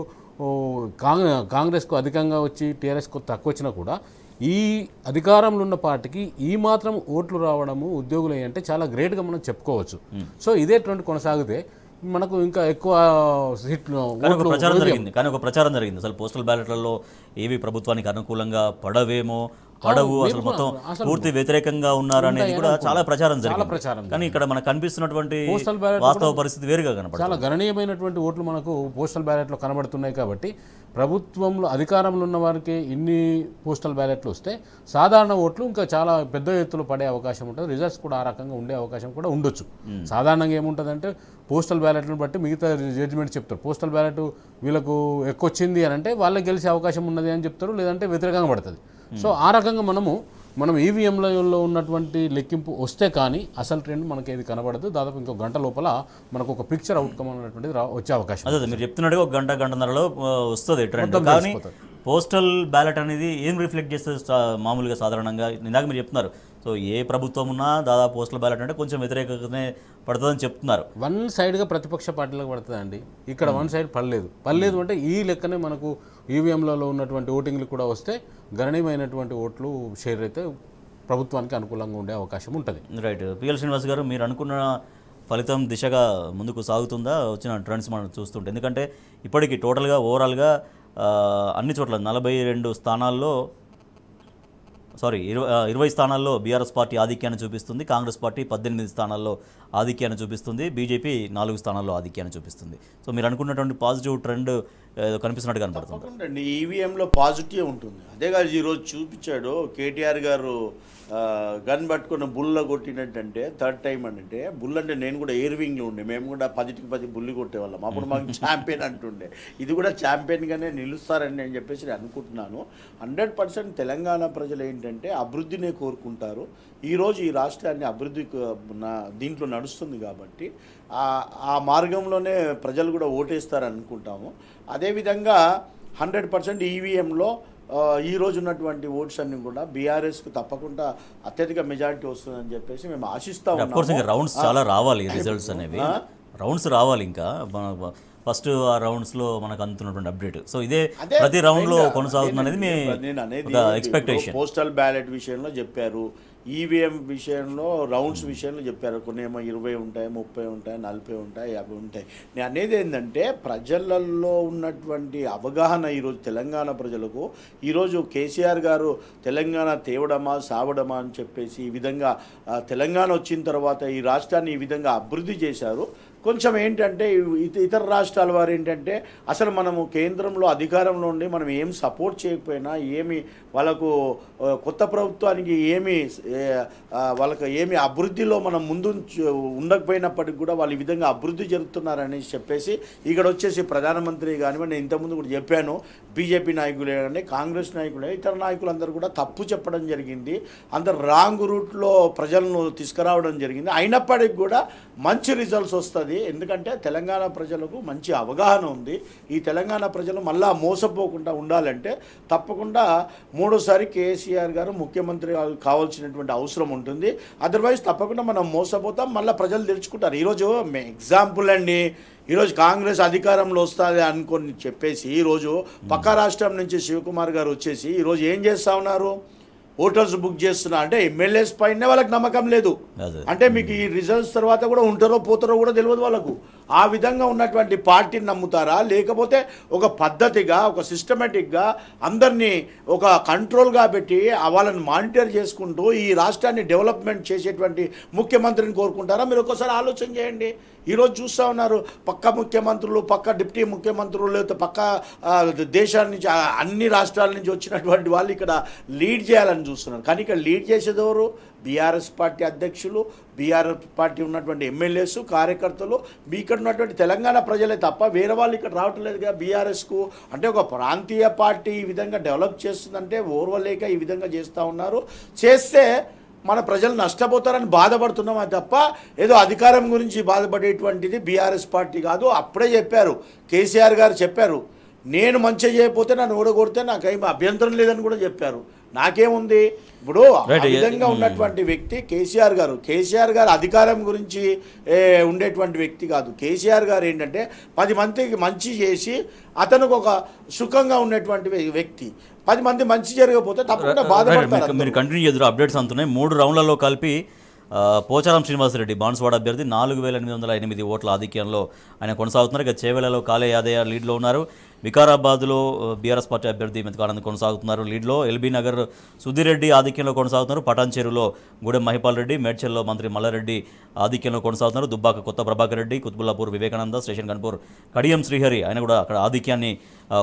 కాంగ్రెస్కు అధికంగా వచ్చి టీఆర్ఎస్కు తక్కువ వచ్చినా కూడా ఈ అధికారంలో ఉన్న పార్టీకి ఈ మాత్రం ఓట్లు రావడము ఉద్యోగులు అంటే చాలా గ్రేట్గా మనం చెప్పుకోవచ్చు సో ఇదే ట్రెండ్ కొనసాగితే మనకు ఇంకా ఎక్కువ సీట్లు ప్రచారం జరిగింది కానీ ఒక ప్రచారం జరిగింది అసలు పోస్టల్ బ్యాలెట్లలో ఏవి ప్రభుత్వానికి అనుకూలంగా పడవేమో పడవు అసలు మొత్తం పూర్తి వ్యతిరేకంగా ఉన్నారు అనేది కూడా చాలా ప్రచారం జరిగింది కానీ ఇక్కడ మనకు కనిపిస్తున్నటువంటి వాస్తవ పరిస్థితి వేరుగా కనపడుతుంది చాలా గణనీయమైనటువంటి ఓట్లు మనకు పోస్టల్ బ్యాలెట్లో కనబడుతున్నాయి కాబట్టి ప్రభుత్వంలో అధికారంలో ఉన్న వారికి ఇన్ని పోస్టల్ బ్యాలెట్లు వస్తే సాధారణ ఓట్లు ఇంకా చాలా పెద్ద ఎత్తులో పడే అవకాశం ఉంటుంది రిజల్ట్స్ కూడా ఆ రకంగా ఉండే అవకాశం కూడా ఉండొచ్చు సాధారణంగా ఏముంటుందంటే పోస్టల్ బ్యాలెట్లను బట్టి మిగతా జడ్జిమెంట్ చెప్తారు పోస్టల్ బ్యాలెట్ వీళ్ళకు ఎక్కువ వచ్చింది అని అంటే వాళ్ళకి గెలిచే అవకాశం ఉన్నది అని చెప్తారు లేదంటే వ్యతిరేకంగా పడుతుంది సో ఆ రకంగా మనము మనం ఈవీఎంలలో e ఉన్నటువంటి లెక్కింపు వస్తే కానీ అసలు ట్రెండ్ మనకి ఏది కనబడదు దాదాపు ఇంకో గంట లోపల మనకు ఒక పిక్చర్ అవుట్కమ్ అనేటువంటిది వచ్చే అవకాశం అదే మీరు చెప్తున్నట్టుగా ఒక గంట గంటన్నరలో వస్తుంది ట్రెండ్ కానీ పోస్టల్ బ్యాలెట్ అనేది ఏం రిఫ్లెక్ట్ చేస్తుంది మామూలుగా సాధారణంగా ఇందాక మీరు చెప్తున్నారు సో ఏ ప్రభుత్వం ఉన్నా దాదాపు పోస్టల్ బ్యాలెట్ అంటే కొంచెం వ్యతిరేకతనే పడుతుందని చెప్తున్నారు వన్ సైడ్గా ప్రతిపక్ష పార్టీలకు పడుతుందండి ఇక్కడ వన్ సైడ్ పడలేదు పడలేదు hmm. అంటే ఈ లెక్కనే మనకు ఈవీఎంలలో ఉన్నటువంటి ఓటింగ్లు కూడా వస్తే గణనీయమైనటువంటి ఓట్లు షేర్ అయితే ప్రభుత్వానికి అనుకూలంగా ఉండే అవకాశం ఉంటుంది రైట్ పిఎల్ శ్రీనివాస్ గారు మీరు అనుకున్న ఫలితం దిశగా ముందుకు సాగుతుందా వచ్చిన ట్రెండ్స్ మనం చూస్తుంటే ఎందుకంటే ఇప్పటికీ టోటల్గా ఓవరాల్గా అన్ని చోట్ల నలభై రెండు స్థానాల్లో సారీ ఇరవై ఇరవై స్థానాల్లో బీఆర్ఎస్ పార్టీ ఆధిక్యాన్ని చూపిస్తుంది కాంగ్రెస్ పార్టీ పద్దెనిమిది స్థానాల్లో ఆధిక్యాన్ని చూపిస్తుంది బీజేపీ నాలుగు స్థానాల్లో ఆధిక్యాన్ని చూపిస్తుంది సో మీరు అనుకున్నటువంటి పాజిటివ్ ట్రెండ్ కనిపిస్తున్నట్టు కనపడుతుంది ఈవీఎంలో e పాజిటివ్ ఉంటుంది అదే కాదు ఈరోజు చూపించాడు కేటీఆర్ గారు గన్ పట్టుకున్న బుల్ల కొట్టినట్టంటే థర్డ్ టైం అంటే బుల్ అంటే నేను కూడా ఎయిర్ వింగ్లో ఉండే మేము కూడా పదిటికి పది బుల్లి కొట్టేవాళ్ళం అప్పుడు మాకు ఛాంపియన్ [LAUGHS] అంటుండే ఇది కూడా ఛాంపియన్గానే నిలుస్తారని నేను చెప్పేసి నేను అనుకుంటున్నాను హండ్రెడ్ పర్సెంట్ తెలంగాణ ప్రజలు ఏంటంటే అభివృద్ధినే కోరుకుంటారు ఈరోజు ఈ రాష్ట్రాన్ని అభివృద్ధి దీంట్లో నడుస్తుంది కాబట్టి ఆ మార్గంలోనే ప్రజలు కూడా ఓటేస్తారనుకుంటాము అనుకుంటాము అదేవిధంగా హండ్రెడ్ పర్సెంట్ ఈవీఎంలో e ఈ రోజు ఉన్నటువంటి ఓట్స్ అన్ని కూడా కు తప్పకుండా అత్యధిక మెజారిటీ వస్తుందని చెప్పేసి మేము ఆశిస్తాం రౌండ్స్ చాలా రావాలి రిజల్ట్స్ అనేవి రౌండ్స్ రావాలి ఇంకా ఫస్ట్ ఆ రౌండ్స్ లో మనకు అందుతున్నటువంటి అప్డేట్ సో ఇదే ప్రతి రౌండ్ లో కొనసాగుతుంది అనేది ఎక్స్పెక్టేషన్ పోస్టల్ బ్యాలెట్ విషయంలో చెప్పారు ఈవీఎం e విషయంలో రౌండ్స్ విషయంలో చెప్పారు కొన్ని ఏమో ఇరవై ఉంటాయి ముప్పై ఉంటాయి నలభై ఉంటాయి అవి ఉంటాయి నేను అనేది ఏంటంటే ప్రజలలో ఉన్నటువంటి అవగాహన ఈరోజు తెలంగాణ ప్రజలకు ఈరోజు కేసీఆర్ గారు తెలంగాణ తేవడమా సావడమా అని చెప్పేసి ఈ విధంగా తెలంగాణ వచ్చిన తర్వాత ఈ రాష్ట్రాన్ని ఈ విధంగా అభివృద్ధి చేశారు కొంచెం ఏంటంటే ఇతర రాష్ట్రాల వారు ఏంటంటే అసలు మనము కేంద్రంలో అధికారంలో ఉండి మనం ఏం సపోర్ట్ చేయకపోయినా ఏమి వాళ్ళకు కొత్త ప్రభుత్వానికి ఏమి వాళ్ళకు ఏమి అభివృద్ధిలో మనం ముందు ఉండకపోయినప్పటికీ కూడా వాళ్ళు ఈ విధంగా అభివృద్ధి జరుగుతున్నారని చెప్పేసి ఇక్కడ వచ్చేసి ప్రధానమంత్రి కానివ్వండి నేను ఇంతకుముందు కూడా చెప్పాను బీజేపీ నాయకులే కానీ కాంగ్రెస్ నాయకులే ఇతర నాయకులందరూ కూడా తప్పు చెప్పడం జరిగింది అందరు రాంగ్ రూట్లో ప్రజలను తీసుకురావడం జరిగింది అయినప్పటికీ కూడా మంచి రిజల్ట్స్ వస్తుంది అది ఎందుకంటే తెలంగాణ ప్రజలకు మంచి అవగాహన ఉంది ఈ తెలంగాణ ప్రజలు మళ్ళా మోసపోకుండా ఉండాలంటే తప్పకుండా మూడోసారి కేసీఆర్ గారు ముఖ్యమంత్రి కావాల్సినటువంటి అవసరం ఉంటుంది అదర్వైజ్ తప్పకుండా మనం మోసపోతాం మళ్ళీ ప్రజలు తెలుసుకుంటారు ఈరోజు ఎగ్జాంపుల్ అండి ఈరోజు కాంగ్రెస్ అధికారంలో వస్తుంది అనుకొని చెప్పేసి ఈరోజు పక్క రాష్ట్రం నుంచి శివకుమార్ గారు వచ్చేసి ఈరోజు ఏం చేస్తూ ఉన్నారు హోటల్స్ బుక్ చేస్తున్నా అంటే ఎమ్మెల్యేస్ పైన వాళ్ళకి నమ్మకం లేదు అంటే మీకు ఈ రిజల్ట్స్ తర్వాత కూడా ఉంటారో పోతారో కూడా తెలియదు వాళ్ళకు ఆ విధంగా ఉన్నటువంటి పార్టీని నమ్ముతారా లేకపోతే ఒక పద్ధతిగా ఒక సిస్టమేటిక్గా అందరినీ ఒక కంట్రోల్గా పెట్టి వాళ్ళని మానిటర్ చేసుకుంటూ ఈ రాష్ట్రాన్ని డెవలప్మెంట్ చేసేటువంటి ముఖ్యమంత్రిని కోరుకుంటారా మీరు ఒకసారి ఆలోచన చేయండి ఈరోజు చూస్తూ ఉన్నారు పక్క ముఖ్యమంత్రులు పక్క డిప్యూటీ ముఖ్యమంత్రులు లేకపోతే పక్క దేశాల నుంచి అన్ని రాష్ట్రాల నుంచి వచ్చినటువంటి వాళ్ళు ఇక్కడ లీడ్ చేయాలని చూస్తున్నారు కానీ ఇక్కడ లీడ్ చేసేదెవరు బీఆర్ఎస్ పార్టీ అధ్యక్షులు బీఆర్ఎస్ పార్టీ ఉన్నటువంటి ఎమ్మెల్యేస్ కార్యకర్తలు మీ ఇక్కడ ఉన్నటువంటి తెలంగాణ ప్రజలే తప్ప వేరే వాళ్ళు ఇక్కడ రావటం లేదుగా బీఆర్ఎస్కు అంటే ఒక ప్రాంతీయ పార్టీ ఈ విధంగా డెవలప్ చేస్తుందంటే ఓర్వలేక ఈ విధంగా చేస్తూ ఉన్నారు చేస్తే మన ప్రజలు నష్టపోతారని బాధపడుతున్నాం అది తప్ప ఏదో అధికారం గురించి బాధపడేటువంటిది బీఆర్ఎస్ పార్టీ కాదు అప్పుడే చెప్పారు కేసీఆర్ గారు చెప్పారు నేను మంచి చేయకపోతే నన్ను ఓడగొడితే నాకేం అభ్యంతరం లేదని కూడా చెప్పారు నాకేముంది ఇప్పుడు విధంగా hmm. ఉన్నటువంటి వ్యక్తి కేసీఆర్ గారు కేసీఆర్ గారు అధికారం గురించి ఉండేటువంటి వ్యక్తి కాదు కేసీఆర్ గారు ఏంటంటే పది మందికి మంచి చేసి అతనికి ఒక సుఖంగా ఉన్నటువంటి వ్యక్తి పది మంది మంచి జరగకపోతే తప్పకుండా బాధపడతారు మీరు కంటిన్యూ చేద్దరు అప్డేట్స్ అంతున్నాయి మూడు రౌండ్లలో కలిపి పోచారం శ్రీనివాసరెడ్డి బాన్స్వాడ అభ్యర్థి నాలుగు వేల ఎనిమిది వందల ఎనిమిది ఓట్ల ఆధిక్యంలో ఆయన కొనసాగుతున్నారు ఇక చేవేలలో కాలే యాదయ్య లీడ్లో ఉన్నారు వికారాబాద్లో బీఆర్ఎస్ పార్టీ అభ్యర్థి మెతకానంద్ కొనసాగుతున్నారు లీడ్లో ఎల్బీ నగర్ సుధీరెడ్డి ఆధిక్యంలో కొనసాగుతున్నారు పటాన్చెరులో గూడెం మహిపాల్ రెడ్డి మేడ్చల్లో మంత్రి మల్లారెడ్డి ఆధిక్యంలో కొనసాగుతున్నారు దుబ్బాక కొత్త ప్రభాకర్ రెడ్డి కుత్బుల్లాపూర్ వివేకానంద స్టేషన్ కన్పూర్ కడియం శ్రీహరి ఆయన కూడా అక్కడ ఆధిక్యాన్ని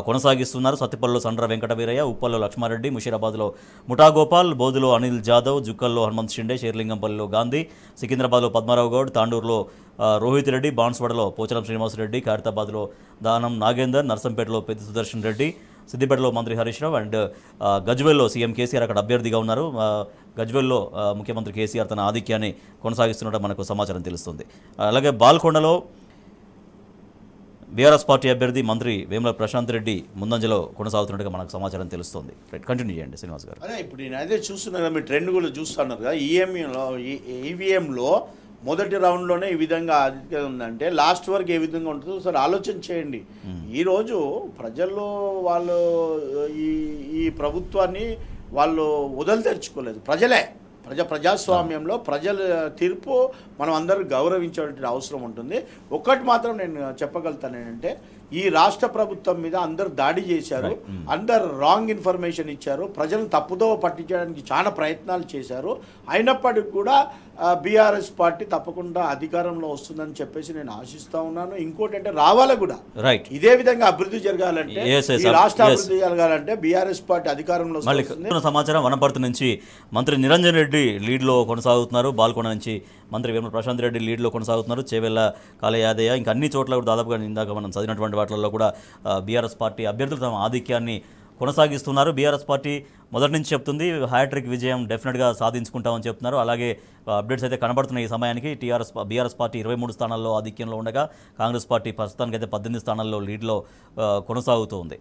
కొనసాగిస్తున్నారు సత్తిపల్లిలో సండ్ర వెంకటవీరయ్య ఉప్పల్లో లక్ష్మారెడ్డి ముషీరాబాద్లో ముఠాగోపాల్ బోధులో అనిల్ జాదవ్ జుక్కల్లో హనుమంత్ షిండే షేర్లింగంపల్లిలో గాంధీ సికింద్రాబాద్లో పద్మారావు గౌడ్ తాండూరులో రోహిత్ రెడ్డి బాన్స్వాడలో పోచారం శ్రీనివాసరెడ్డి ఖైరతాబాద్లో దానం నాగేందర్ నర్సంపేటలో పెద్ద సుదర్శన్ రెడ్డి సిద్దిపేటలో మంత్రి హరీష్ రావు అండ్ గజ్వెల్లో సీఎం కేసీఆర్ అక్కడ అభ్యర్థిగా ఉన్నారు గజ్వెల్లో ముఖ్యమంత్రి కేసీఆర్ తన ఆధిక్యాన్ని కొనసాగిస్తున్నట్టు మనకు సమాచారం తెలుస్తుంది అలాగే బాల్కొండలో బీఆర్ఎస్ పార్టీ అభ్యర్థి మంత్రి వేముల ప్రశాంత్ రెడ్డి ముందంజలో కొనసాగుతున్నట్టుగా మనకు సమాచారం తెలుస్తుంది కంటిన్యూ చేయండి శ్రీనివాస్ గారు ఇప్పుడు నేను అదే చూస్తున్నాను మీ ట్రెండ్ కూడా చూస్తున్నారు కదా ఈఎంఈలో ఈవీఎంలో మొదటి రౌండ్లోనే ఈ విధంగా ఆధిక్యత ఉందంటే లాస్ట్ వరకు ఏ విధంగా ఉంటుందో ఒకసారి ఆలోచన చేయండి ఈరోజు ప్రజల్లో వాళ్ళు ఈ ఈ ప్రభుత్వాన్ని వాళ్ళు వదలు తెరుచుకోలేదు ప్రజలే ప్రజా ప్రజాస్వామ్యంలో ప్రజల తీర్పు మనం అందరూ గౌరవించాల్సిన అవసరం ఉంటుంది ఒకటి మాత్రం నేను చెప్పగలుగుతాను ఏంటంటే ఈ రాష్ట్ర ప్రభుత్వం మీద అందరు దాడి చేశారు అందరు రాంగ్ ఇన్ఫర్మేషన్ ఇచ్చారు ప్రజలను తప్పుదో పట్టించడానికి చాలా ప్రయత్నాలు చేశారు అయినప్పటికీ కూడా బీఆర్ఎస్ పార్టీ తప్పకుండా అధికారంలో వస్తుందని చెప్పేసి నేను ఆశిస్తా ఉన్నాను ఇంకోటి అంటే రావాలి కూడా రైట్ ఇదే విధంగా అభివృద్ధి జరగాలంటే రాష్ట్ర అభివృద్ధి జరగాలంటే బీఆర్ఎస్ పార్టీ అధికారంలో సమాచారం వనపర్తి నుంచి మంత్రి నిరంజన్ రెడ్డి లీడ్లో కొనసాగుతున్నారు బాల్కొండ నుంచి మంత్రి వేమ ప్రశాంత్ రెడ్డి లీడ్లో కొనసాగుతున్నారు చేవెళ్ళ కాలయాదయ్య ఇంకా అన్ని చోట్ల కూడా దాదాపుగా ఇందాక మనం చదివినటువంటి వాటిల్లో కూడా బీఆర్ఎస్ పార్టీ అభ్యర్థులు తమ ఆధిక్యాన్ని కొనసాగిస్తున్నారు బీఆర్ఎస్ పార్టీ మొదటి నుంచి చెప్తుంది హ్యాట్రిక్ విజయం డెఫినెట్గా సాధించుకుంటామని చెప్తున్నారు అలాగే అప్డేట్స్ అయితే కనబడుతున్నాయి ఈ సమయానికి టీఆర్ఎస్ బీఆర్ఎస్ పార్టీ ఇరవై మూడు స్థానాల్లో ఆధిక్యంలో ఉండగా కాంగ్రెస్ పార్టీ ప్రస్తుతానికైతే పద్దెనిమిది స్థానాల్లో లీడ్లో కొనసాగుతూ ఉంది